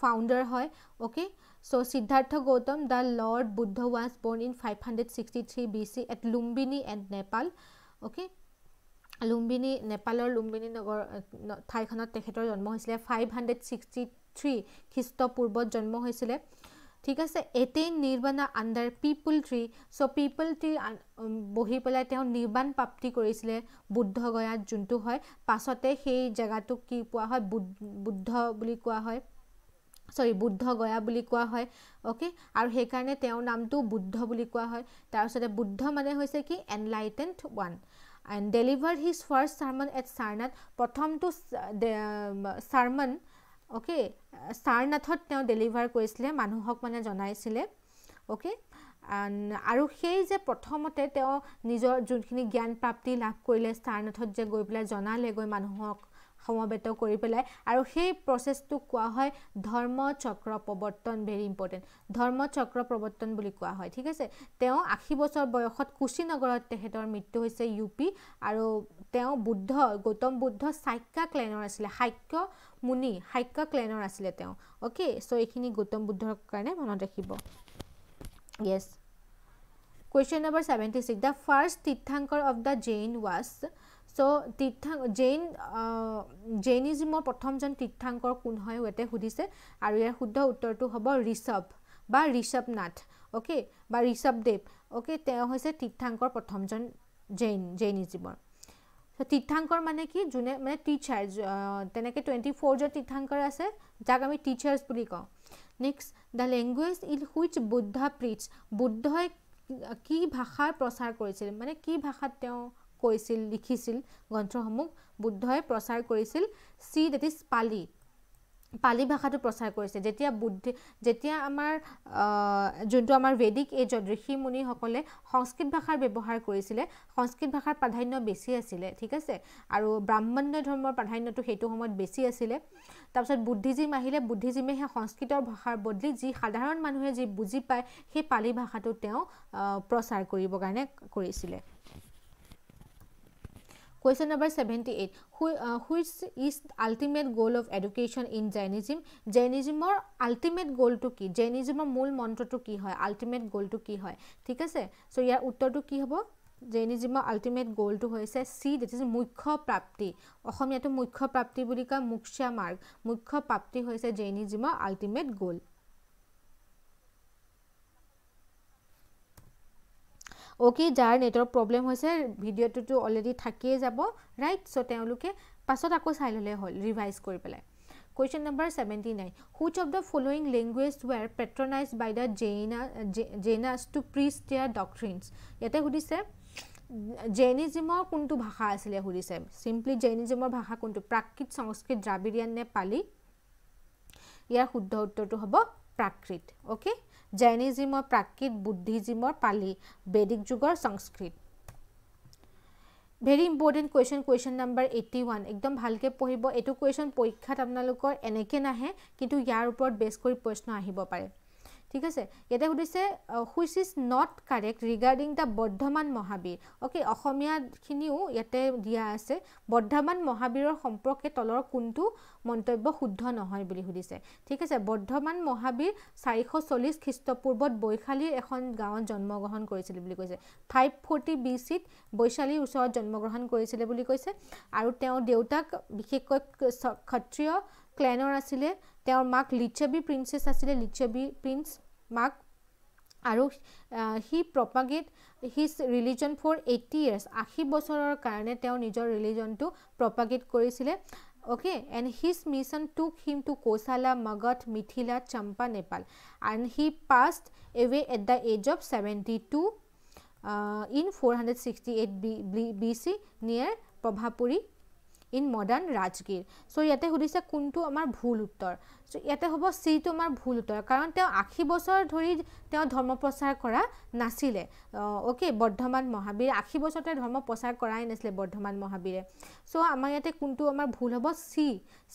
founder hoy okay so siddhartha gautam the lord buddha was born in 563 bc at lumbini and nepal okay Lumbini নেপালৰ লুম্বিনী নগৰ ঠাইখনত তেখেতৰ জন্ম হৈছিলে five hundred sixty three খ্ৰীষ্টপূৰ্বত জন্ম হৈছিলে ঠিক আছে এটেই nirvana under peepal tree so' peepal tree বহি পেলাই তেওঁ নিৰ্বাণ প্ৰাপ্তি কৰিছিলে বুদ্ধ গয়াত যোনটো হয় পাছতে সেই জেগাটোক কি পোৱা হয় বুদ্ধ বুলি কোৱা হয় চৰি বুদ্ধ গয়া বুলি কোৱা হয় অ'কে আৰু সেইকাৰণে তেওঁৰ নামটো বুদ্ধ বুলি কোৱা হয় তাৰপিছতে বুদ্ধ মানে হৈছে কি enlightened one and delivered his first sermon at Sarnath. Pratham to uh, sermon, okay, uh, Sarnath had now delivered Kwesle, Manuhok Mana Jonai Sile, okay. And Aruhe is a Prothomote, Nizor Junkini Gyan Papti, Lakwile, Sarnath, Jagobla, Jona Lego, Manuhok, সমবেত কৰি পেলাই আৰু সেই প্ৰচেছটোক কোৱা হয় ধৰ্মচক্ৰ প্ৰৱৰ্তন very important ধৰ্মচক্ৰ প্ৰৱৰ্তন বুলি কোৱা হয় ঠিক আছে তেওঁ আশী বছৰ বয়সত কুশীনগৰত তেখেতৰ মৃত্যু হৈছে ইউ পি আৰু তেওঁ বুদ্ধ গৌতম বুদ্ধ শাক্যা ক্লেনৰ আছিলে শাক্য মুনি শাক্য ক্লেনৰ আছিলে তেওঁ অ'কে চ' এইখিনি গৌতম বুদ্ধৰ কাৰণে মনত ৰাখিব yes question number seventy six the first tirthankara of the Jain was so' তীৰ্থা জৈন জৈনিজিমৰ প্ৰথমজন তীৰ্থাংকৰ কোন হয় ইয়াতে সুধিছে আৰু ইয়াৰ শুদ্ধ উত্তৰটো হ'ব ঋষভ বা ঋষভনাথ অ'কে বা ঋষভদেৱ অ'কে তেওঁ হৈছে তীৰ্থাংকৰ প্ৰথমজন জৈন জৈনিজিমৰ তীৰ্থাংকৰ মানে কি যোনে মানে টিচাৰ তেনেকৈ টুৱেণ্টি ফ'ৰ যে তীৰ্থাংকৰ আছে যাক আমি টিচাৰ্ছ বুলি কওঁ next the language in which Buddha preached বুদ্ধই কি ভাষাৰ প্ৰচাৰ কৰিছিল মানে কি ভাষাত তেওঁ কৈছিল লিখিছিল গ্ৰন্থসমূহ বুদ্ধই প্ৰচাৰ কৰিছিল চি ডেট ইজ পালি পালি ভাষাটো প্ৰচাৰ কৰিছে যেতিয়া বুদ্ধি যেতিয়া আমাৰ যোনটো আমাৰ বেদিক এইজত ঋষি মুনিসকলে সংস্কৃত ভাষাৰ ব্যৱহাৰ কৰিছিলে সংস্কৃত ভাষাৰ প্ৰাধান্য বেছি আছিলে ঠিক আছে আৰু ব্ৰাহ্মণ্য ধৰ্মৰ প্ৰাধান্যটো সেইটো সময়ত বেছি আছিলে তাৰপিছত বুদ্ধিজীম আহিলে বুদ্ধিজীমে সেই সংস্কৃতৰ ভাষাৰ বদলি যি সাধাৰণ মানুহে যি বুজি পায় সেই পালি ভাষাটো তেওঁ প্ৰচাৰ কৰিবৰ কাৰণে কৰিছিলে Question number 78. Who, uh, which is the ultimate goal of education in Jainism? Jainism or ultimate goal to ki? Jainism or mool mantra to ki hai? Ultimate goal to ki hai? Thika se? So, yeah, uttar to ki hai Jainism ultimate goal to hoi se C, that is mukha prapti. Aham yato mukha prapti buri ka muksha mark. Mukha prapti hoi se Jainism ultimate goal. Okay যাৰ network problem হৈছে ভিডিঅ'টোতো already থাকিয়ে যাব right so' তেওঁলোকে পাছত আকৌ চাই ল'লে হ'ল ৰিভাইজ কৰি পেলাই question number seventy nine which of the following language were patronised by the Jaina Jainas to preach ইয়াৰ ডক্ট্ৰিনছ ইয়াতে সুধিছে জেইনিজিমৰ কোনটো ভাষা আছিলে সুধিছে ছিম্পলি জেইনিজিমৰ ভাষা কোনটো প্ৰাকৃত সংস্কৃত দ্ৰাবিড়িয়ান নে পালি ইয়াৰ শুদ্ধ উত্তৰটো হ'ব প্ৰাকৃত অ'কে জৈনিজিমৰ প্ৰাকৃত বুদ্ধিজিমৰ পালি বেদিক যুগৰ Sanskrit very important question question number eighty one একদম ভালকৈ পঢ়িব এইটো কুৱেশ্যন পৰীক্ষাত আপোনালোকৰ এনেকৈ নাহে কিন্তু ইয়াৰ ওপৰত বেছ কৰি প্ৰশ্ন আহিব পাৰে ঠিক আছে ইয়াতে সুধিছে which is not correct regarding the Vardhaman Mahavir okay অসমীয়াখিনিও ইয়াতে দিয়া আছে বৰ্ধমান মহাবীৰৰ সম্পৰ্কে তলৰ কোনটো মন্তব্য শুদ্ধ নহয় বুলি সুধিছে ঠিক আছে বৰ্ধমান মহাবীৰ চাৰিশ চল্লিছ খ্ৰীষ্টপূৰ্বত বৈশালীৰ এখন গাঁৱত জন্মগ্ৰহণ কৰিছিল বুলি কৈছে ফাইভ ফৰ্টি বি চিত বৈশালীৰ ওচৰত জন্মগ্ৰহণ কৰিছিলে বুলি কৈছে আৰু তেওঁৰ দেউতাক বিশেষকৈ ক্ষত্ৰিয় ক্লেনৰ আছিলে তেওঁৰ মাক লিচাবি প্ৰিন্সেছ আছিলে লিচাবি প্ৰিন্স মাক আৰু he propagate his religion for eighty years আশী বছৰৰ কাৰণে তেওঁ নিজৰ ৰিলিজনটো প্ৰপাগেট কৰিছিলে okay and his mission took him to Kaushala Magadha Mithila Champa Nepal and he passed away at the age of seventy two in four hundred sixty eight B C near Pavapuri in modern Rajgir so' ইয়াতে সুধিছে কোনটো আমাৰ ভুল উত্তৰ চ' ইয়াতে হ'ব চিটো আমাৰ ভুল উত্তৰ কাৰণ তেওঁ আশী বছৰ ধৰি তেওঁ ধৰ্ম প্ৰচাৰ কৰা নাছিলে অ'কে বৰ্ধমান মহাবীৰ আশী বছৰ তেওঁ ধৰ্ম প্ৰচাৰ কৰাই নাছিলে বৰ্ধমান মহাবীৰে চ' আমাৰ ইয়াতে কোনটো আমাৰ ভুল হ'ব চি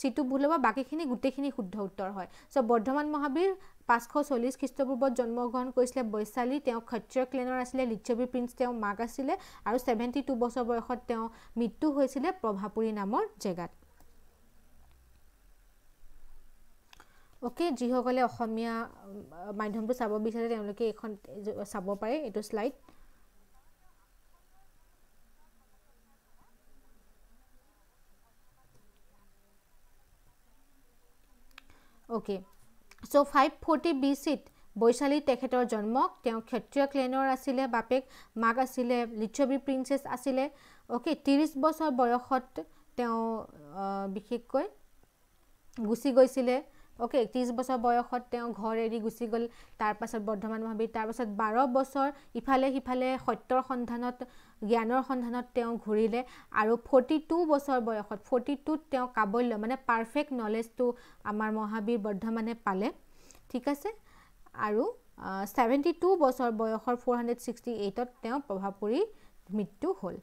চিটো ভুল হ'ব বাকীখিনি গোটেইখিনি শুদ্ধ উত্তৰ হয় চ' বৰ্ধমান মহাবীৰ পাঁচশ চল্লিছ খ্ৰীষ্টপূৰ্বত জন্মগ্ৰহণ কৰিছিলে বৈশালী তেওঁ ক্ষত্ৰ ক্লেনৰ আছিলে লিচ্ছবি প্ৰিন্স তেওঁৰ মাক আছিলে আৰু ছেভেণ্টি টু বছৰ বয়সত তেওঁ মৃত্যু হৈছিলে প্ৰভাপুৰী নামৰ জেগাত অ'কে যিসকলে অসমীয়া মাধ্যমটো চাব বিচাৰে তেওঁলোকে এইখন চাব পাৰে এইটো slide okay so' five forty B চিত বৈশালী তেখেতৰ জন্ম তেওঁ ক্ষত্ৰিয় ক্লেনৰ আছিলে বাপেক মাক আছিলে লিচ্ছবী প্ৰিন্সেছ আছিলে অ'কে ত্ৰিছ বছৰ বয়সত তেওঁ বিশেষকৈ গুচি গৈছিলে অ'কে একত্ৰিছ বছৰ বয়সত তেওঁ ঘৰ এৰি গুচি গ'ল তাৰপাছত বৰ্ধমান মহাবীৰ তাৰপাছত বাৰ বছৰ ইফালে সিফালে সত্যৰ সন্ধানত জ্ঞানৰ সন্ধানত তেওঁ ঘূৰিলে আৰু ফৰ্টি টু বছৰ বয়সত ফৰ্টি টুত তেওঁ কাবল্য মানে পাৰফেক্ট নলেজটো আমাৰ মহাবীৰ বৰ্ধমানে পালে ঠিক আছে আৰু ছেভেণ্টি টু বছৰ বয়সৰ ফ'ৰ হাণ্ড্ৰেড ছিক্সটি এইটত তেওঁ প্ৰভাৱ পুৰীৰ মৃত্যু হ'ল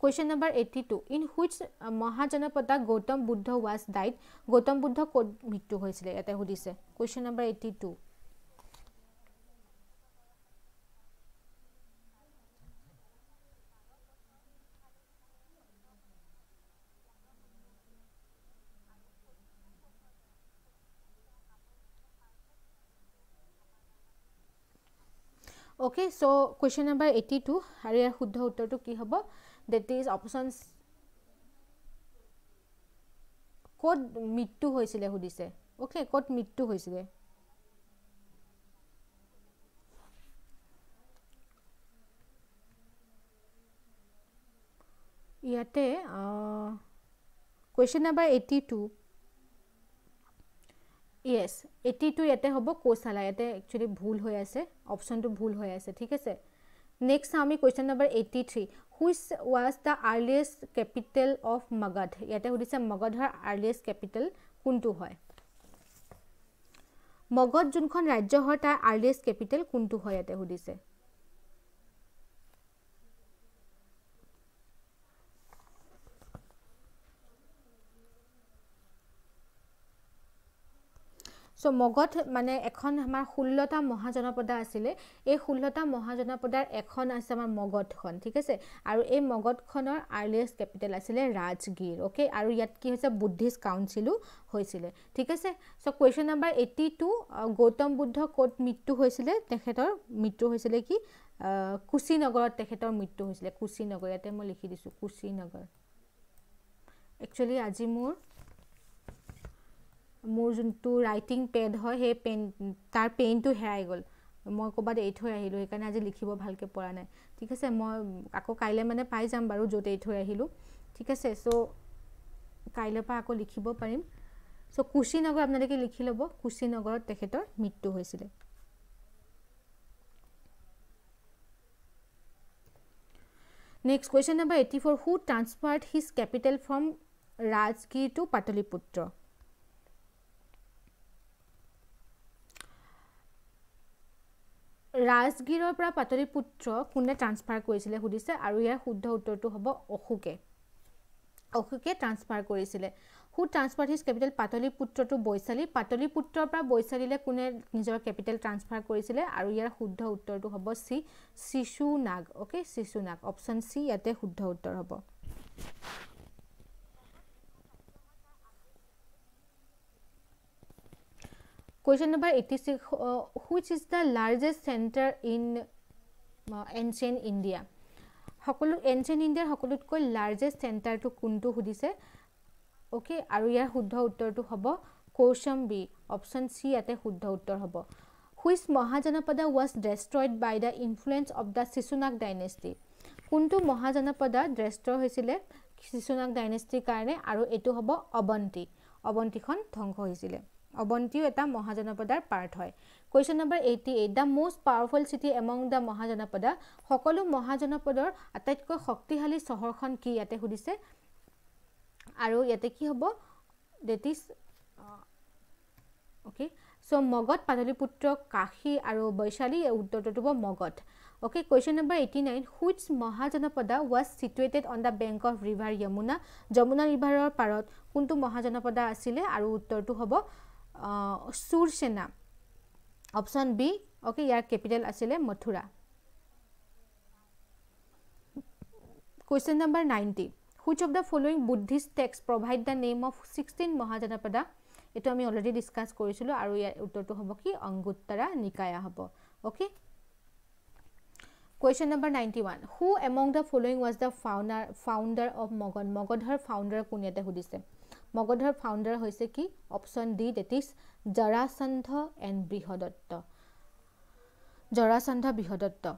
question number eighty two in which mahajanapada Gautam Buddha was died Gautam Buddha ক'ত মৃত্যু হৈছিলে ইয়াতে সুধিছে question number eighty two okay so' question number eighty two আৰু ইয়াৰ শুদ্ধ উত্তৰটো কি হ'ব that these options ক'ত মৃত্যু হৈছিলে সুধিছে অ'কে ক'ত মৃত্যু হৈছিলে ইয়াতে question number eighty two yes eighty two ইয়াতে হ'ব কৌশালা ইয়াতে একচুৱেলি ভুল হৈ আছে অপশ্যনটো ভুল হৈ আছে ঠিক আছে নেক্সট চাওঁ আমি question number eighty three which was the earliest capital of Magadha ইয়াতে সুধিছে মগধৰ আৰ্লিয়েষ্ট কেপিটেল কোনটো হয় মগধ যোনখন ৰাজ্য হয় তাৰ আৰ্লিয়েষ্ট কেপিটেল কোনটো হয় ইয়াতে সুধিছে চ' মগধ মানে এখন আমাৰ ষোল্লটা মহাজনপদা আছিলে এই ষোল্লটা মহাজনপদাৰ এখন আছে আমাৰ মগধখন ঠিক আছে আৰু এই মগধখনৰ আৰ্লিয়েষ্ট কেপিটেল আছিলে ৰাজগীৰ অ'কে আৰু ইয়াত কি হৈছে বুদ্ধিষ্ট কাউঞ্চিলো হৈছিলে ঠিক আছে so' question number eighty two Gautam Buddha ক'ত মৃত্যু হৈছিলে তেখেতৰ মৃত্যু হৈছিলে কি কুচিনগৰত তেখেতৰ মৃত্যু হৈছিলে কুচিনগৰ ইয়াতে মই লিখি দিছোঁ কুচিনগৰ একচুৱেলি আজি মোৰ মোৰ যোনটো ৰাইটিং পেড হয় সেই পেন তাৰ পেইনটো হেৰাই গ'ল মই ক'ৰবাত এৰি থৈ আহিলোঁ সেইকাৰণে আজি লিখিব ভালকৈ পৰা নাই ঠিক আছে মই আকৌ কাইলৈ মানে পাই যাম বাৰু য'ত এৰি থৈ আহিলোঁ ঠিক আছে চ' কাইলৈ পৰা আকৌ লিখিব পাৰিম চ' কুশীনগৰ আপোনালোকে লিখি ল'ব কুশীনগৰত তেখেতৰ মৃত্যু হৈছিলে next question number eighty four who transferred his capital from Rajgir to Pataliputra ৰাজগীৰৰ পৰা পুত্ৰ কোনে ট্ৰান্সফাৰ কৰিছিলে সুধিছে আৰু ইয়াৰ শুদ্ধ উত্তৰটো হ'ব অশোকে অশোকে ট্ৰান্সফাৰ কৰিছিলে হু ট্ৰান্সফাৰ হিজ কেপিটেল পাতলি পুত্ৰটো বৈশালী পুত্ৰৰ পৰা বৈশালীলৈ কোনে নিজৰ কেপিটেল ট্ৰান্সফাৰ কৰিছিলে আৰু ইয়াৰ শুদ্ধ উত্তৰটো হ'ব C Nag okay Nag option C ইয়াতে শুদ্ধ উত্তৰ হ'ব question number 86 uh, which is the largest center in uh, ancient india hokolu ancient india hokolut koi largest center to kuntu hudise okay aru yar shuddho uttor tu hobo question b option c ate shuddho uttor hobo which mahajanapada was destroyed by the influence of the sisunak dynasty kuntu mahajanapada destroyed hoisile sisunak dynasty karane aru etu hobo avanti avanti khon dhongho hoisile অৱন্তিও এটা মহাজনপদাৰ part হয় question number eighty eight the most powerful city among the mahajanapada সকলো মহাজনপদৰ আটাইতকৈ শক্তিশালী চহৰখন কি ইয়াতে সুধিছে আৰু ইয়াতে কি হ'ব that is okay so' Magadha Pataliputra Kashi আৰু বৈশালী উত্তৰটো হ'ব Magadha okay question number eighty nine which mahajanapada was situated on the bank of river Yamuna Yamuna ৰিভাৰৰ পাৰত কোনটো মহাজনপদা আছিলে আৰু উত্তৰটো হ'ব সুৰসেনা অপশ্যন বি অ'কে ইয়াৰ কেপিটেল আছিলে Mathura question number ninety which of the following Buddhist text provide the name of sixteen mahajanapada এইটো আমি অলৰেডি ডিছকাছ কৰিছিলোঁ আৰু ইয়াৰ উত্তৰটো হ'ব কি অংগোত্তাৰা নিকায়া হ'ব okay question number ninety one who among the following was the founder founder of Magadha মগধৰ ফাউণ্ডাৰ কোন ইয়াতে সুধিছে মগধৰ ফাউণ্ডাৰ হৈছে কি option D that is Jarasandha and Brihadratha Jarasandha Brihadratha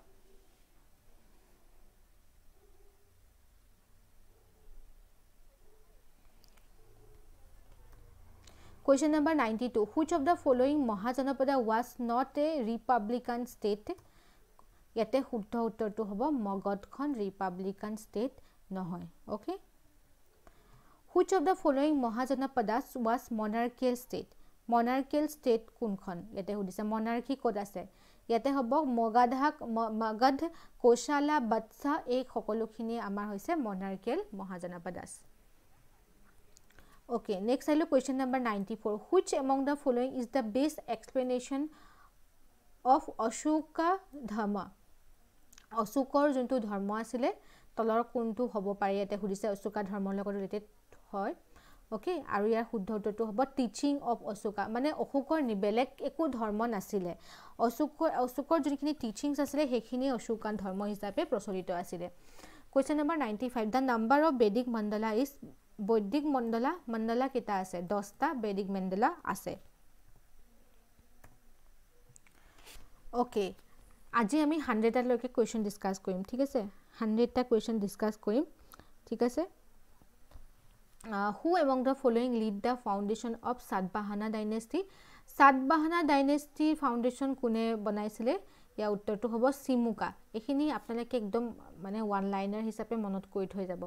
question number ninety two which of the following mahajanapada was not a republican state ইয়াতে শুদ্ধ উত্তৰটো হ'ব মগধখন ৰিপাব্লিকান ষ্টেট নহয় okay which of the following mahajanapadas was monarchical state monarchical state কোনখন ইয়াতে সুধিছে মনাৰ্কি ক'ত আছে ইয়াতে হ'ব মগাধাক মগধ কৌশালা বাদশাহ এই সকলোখিনি আমাৰ হৈছে মনাৰ্কিয়েল মহাজনপদাচ অ'কে নেক্সট আহিলোঁ question number ninety four which among the following is the best explanation of Ashoka dharma অশোকৰ যোনটো ধৰ্ম আছিলে তলৰ কোনটো হ'ব পাৰে ইয়াতে সুধিছে অশোকা ধৰ্মৰ লগত ৰিলেটেড হয় অ'কে আৰু ইয়াৰ শুদ্ধ উত্তৰটো হ'ব টিচিং অফ অশোকা মানে অশোকৰ বেলেগ একো ধৰ্ম নাছিলে অশোকৰ অশোকৰ যোনখিনি টিচিংছ আছিলে সেইখিনি অশোকান ধৰ্ম হিচাপে প্ৰচলিত আছিলে question number ninety five the number of Vedic mandala is বৈদিক মণ্ডলা মণ্ডলা কেইটা আছে দহটা বেদিক মণ্ডলা আছে অ'কে আজি আমি হাণ্ড্ৰেডালৈকে কুৱেশ্যন ডিছকাছ কৰিম ঠিক আছে হাণ্ড্ৰেডটা কুৱেশ্যন ডিছকাছ কৰিম ঠিক আছে who among the following laid the foundation of Satavahana dynasty Satavahana ডাইনেষ্টিৰ ফাউণ্ডেশ্যন কোনে বনাইছিলে ইয়াৰ উত্তৰটো হ'ব চিমুকা এইখিনি আপোনালোকে একদম মানে ওৱান লাইনাৰ হিচাপে মনত কৰি থৈ যাব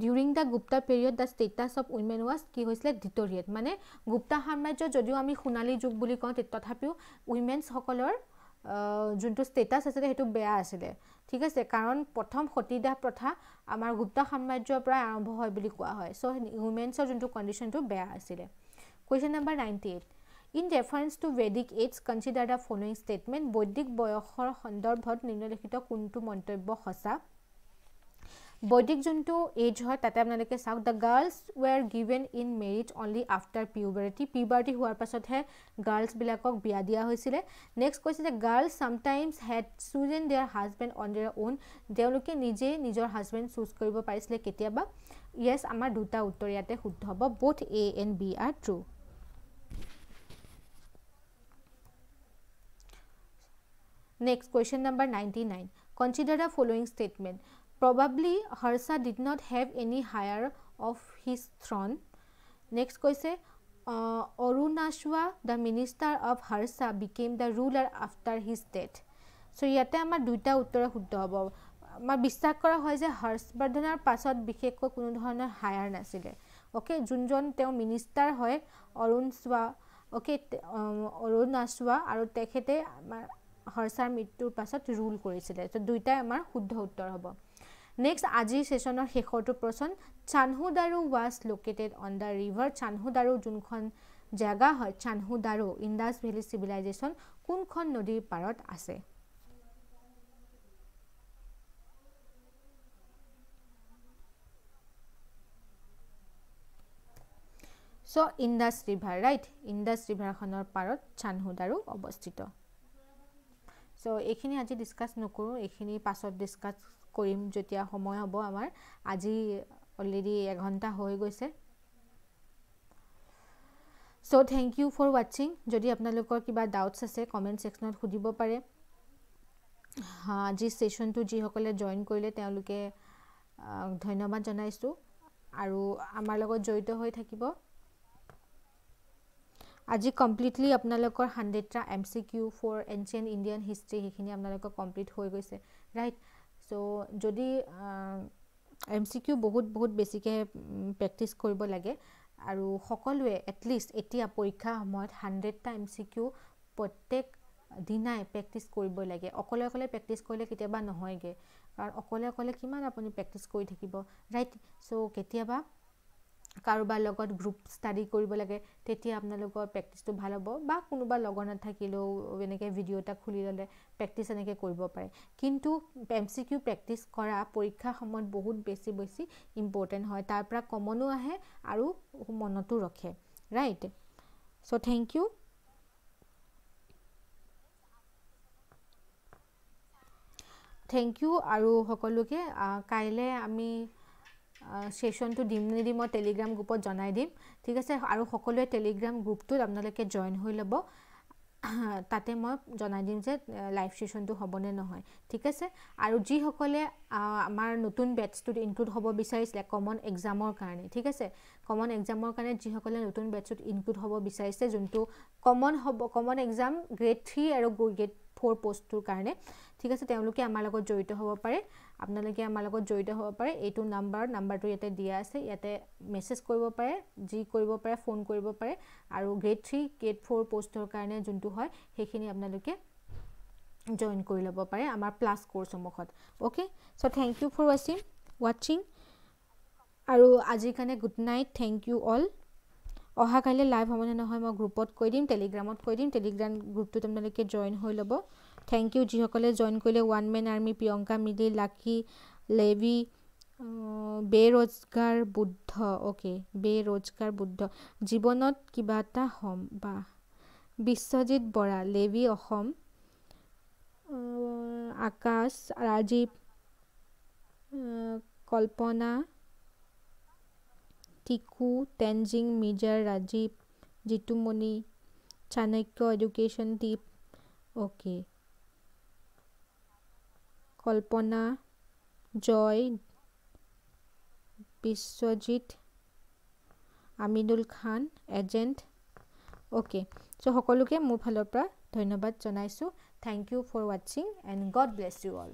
during the Gupta period the status of women was কি হৈছিলে ডিটৰিয়েট মানে গুপ্তা সাম্ৰাজ্য যদিও আমি সোণালী যুগ বুলি কওঁ তথাপিও উইমেনছসকলৰ যোনটো ষ্টেটাছ আছিলে সেইটো বেয়া আছিলে ঠিক আছে কাৰণ প্ৰথম সতীদাহ প্ৰথা আমাৰ গুপ্তা সাম্ৰাজ্যৰ পৰাই আৰম্ভ হয় বুলি কোৱা হয় চ' হুমেনছৰ যোনটো কণ্ডিশ্যনটো বেয়া আছিলে question number ninety eight in reference to Vedic ages consider the following statement বৈদিক বয়সৰ সন্দৰ্ভত নিম্নলিখিত কোনটো মন্তব্য সঁচা বৈদিক যোনটো এজ হয় তাতে আপোনালোকে চাওক the girls were given in marriage only after puberty puberty হোৱাৰ পাছতহে গাৰ্লছবিলাকক বিয়া দিয়া হৈছিলে নেক্সট কৈছে যে girls sometimes had chosen their husband on their own তেওঁলোকে নিজেই নিজৰ হাজবেণ্ড চুজ কৰিব পাৰিছিলে কেতিয়াবা য়েছ আমাৰ দুটা উত্তৰ ইয়াতে শুদ্ধ হ'ব both A and B are true next question number ninety nine consider the following statement probably Harsha did not have any heir of his throne next কৈছে Arunashva the minister of Harsha became the ruler after his death so' ইয়াতে আমাৰ দুয়োটা উত্তৰে শুদ্ধ হ'ব আমাৰ বিশ্বাস কৰা হয় যে হৰ্ষবৰ্ধনৰ পাছত বিশেষকৈ কোনো ধৰণৰ হায়াৰ নাছিলে অ'কে যোনজন তেওঁ মিনিষ্টাৰ হয় অৰুণ চোৱা অ'কে অৰুণ আচোৱা আৰু তেখেতে আমাৰ হৰ্ষাৰ মৃত্যুৰ পাছত ৰুল কৰিছিলে চ' দুয়োটাই আমাৰ শুদ্ধ উত্তৰ হ'ব নেক্সট আজিৰ ছেশ্যনৰ শেষৰটো প্ৰশ্ন Chanhudaro was located on the river Chanhudaro যোনখন জেগা হয় চানহুদাৰু ইণ্ডাছ ভেলী চিভিলাইজেশ্যন কোনখন নদীৰ পাৰত আছে so' Indus river right Indus ৰিভাৰখনৰ পাৰত চানহুদাৰু অৱস্থিত চ' এইখিনি আজি ডিছকাছ নকৰোঁ এইখিনি পাছত ডিছকাছ কৰিম যেতিয়া সময় হ'ব আমাৰ আজি অলৰেডি এঘণ্টা হৈ গৈছে চ' থেংক ইউ ফৰ ৱাটছিং যদি আপোনালোকৰ কিবা ডাউটছ আছে কমেণ্ট ছেকশ্যনত সুধিব পাৰে আজি ছেশ্যনটো যিসকলে জইন কৰিলে তেওঁলোকে ধন্যবাদ জনাইছোঁ আৰু আমাৰ লগত জড়িত হৈ থাকিব আজি কমপ্লিটলি আপোনালোকৰ হাণ্ড্ৰেডটা M C Q for ancient Indian history সেইখিনি আপোনালোকৰ কমপ্লিট হৈ গৈছে ৰাইট চ' যদি এম চি কিউ বহুত বহুত বেছিকৈ প্ৰেক্টিছ কৰিব লাগে আৰু সকলোৱে এটলিষ্ট এতিয়া পৰীক্ষাৰ সময়ত হাণ্ড্ৰেডটা এম চি কিউ প্ৰত্যেক দিনাই প্ৰেক্টিছ কৰিব লাগে অকলে অকলে প্ৰেক্টিছ কৰিলে কেতিয়াবা নহয়গৈ কাৰণ অকলে অকলে কিমান আপুনি প্ৰেক্টিছ কৰি থাকিব ৰাইট চ' কেতিয়াবা কাৰোবাৰ লগত গ্ৰুপ ষ্টাডি কৰিব লাগে তেতিয়া আপোনালোকৰ প্ৰেক্টিচটো ভাল হ'ব বা কোনোবা লগৰ নাথাকিলেও এনেকৈ ভিডিঅ' এটা খুলি ল'লে প্ৰেক্টিচ এনেকৈ কৰিব পাৰে কিন্তু এম চি কিউ প্ৰেক্টিচ কৰা পৰীক্ষাৰ সময়ত বহুত বেছি বেছি ইম্পৰ্টেণ্ট হয় তাৰ পৰা কমনো আহে আৰু মনতো ৰখে right so' thank you thank you আৰু সকলোকে কাইলৈ আমি ছেশ্যনটো দিম নিদি মই টেলিগ্ৰাম গ্ৰুপত জনাই দিম ঠিক আছে আৰু সকলোৱে টেলিগ্ৰাম গ্ৰুপটোত আপোনালোকে জইন হৈ ল'ব তাতে মই জনাই দিম যে লাইভ ছেশ্যনটো হ'বনে নহয় ঠিক আছে আৰু যিসকলে আমাৰ নতুন বেটছটোত ইনক্লুড হ'ব বিচাৰিছিলে কমন এক্সামৰ কাৰণে ঠিক আছে কমন এক্সামৰ কাৰণে যিসকলে নতুন বেটছটোত ইনক্লুড হ'ব বিচাৰিছে যোনটো কমন হ'ব কমন এক্সাম গ্ৰেড থ্ৰী আৰু গ্ৰেড ফ'ৰ পষ্টটোৰ কাৰণে ঠিক আছে তেওঁলোকে আমাৰ লগত জড়িত হ'ব পাৰে আপোনালোকে আমাৰ লগত জড়িত হ'ব পাৰে এইটো নাম্বাৰ নাম্বাৰটো ইয়াতে দিয়া আছে ইয়াতে মেছেজ কৰিব পাৰে যি কৰিব পাৰে ফোন কৰিব পাৰে আৰু গ্ৰেড থ্ৰী গ্ৰেড ফ'ৰ পষ্টৰ কাৰণে যোনটো হয় সেইখিনি আপোনালোকে জইন কৰি ল'ব পাৰে আমাৰ class কোৰ্চসমূহত okay so' thank you for ৱাচিং ৱাচিং আৰু আজিৰ কাৰণে good night thank U all অহাকাইলৈ live হ'বনে নহয় মই গ্ৰুপত কৈ দিম টেলিগ্ৰামত কৈ দিম টেলিগ্ৰাম গ্ৰুপটোত আপোনালোকে জইন হৈ ল'ব থেংক ইউ যিসকলে জইন কৰিলে one man army Priyanka Mili lucky Levi Berozgar Buddha okay Berozgar Buddha জীৱনত কিবা এটা হ'ম বা বিশ্বজিৎ বৰা লেভি অসম আকাশ ৰাজীৱ কল্পনা টিকু টেনজিং মিজাৰ ৰাজীৱ জিতুমণি চাণক্য এডুকেশ্যন দ্বীপ okay Kalpana Joy Biswajit Aminul Khan agent okay so' সকলোকে মোৰ ফালৰ পৰা ধন্যবাদ জনাইছোঁ থেংক ইউ ফৰ ৱাটচিং and God bless you all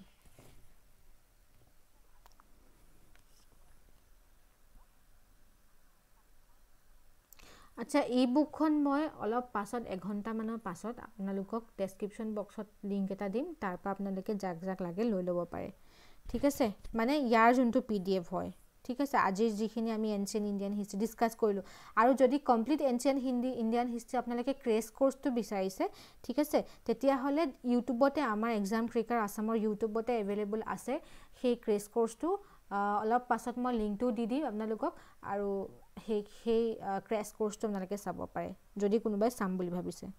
আচ্ছা ই বুকখন মই অলপ পাছত এঘণ্টামানৰ পাছত আপোনালোকক ডেছক্ৰিপশ্যন বক্সত লিংক এটা দিম তাৰপৰা আপোনালোকে যাক যাক লাগে লৈ ল'ব পাৰে ঠিক আছে মানে ইয়াৰ যোনটো পি ডি এফ হয় ঠিক আছে আজিৰ যিখিনি আমি এনচিয়েণ্ট ইণ্ডিয়ান হিষ্ট্ৰি ডিছকাছ কৰিলোঁ আৰু যদি complete ancient Hindi Indian history আপোনালোকে ক্ৰেছ কৰ্চটো বিচাৰিছে ঠিক আছে তেতিয়াহ'লে ইউটিউবতে আমাৰ এক্সাম ক্ৰিকাৰ আছামৰ ইউটিউবতে এভেইলেবল আছে সেই ক্ৰেছ কৰ্চটো অলপ পাছত মই লিংকটো দি দিম আপোনালোকক আৰু সেই সেই ক্ৰেছ কৰ্চটো আপোনালোকে চাব পাৰে যদি কোনোবাই চাম বুলি ভাবিছে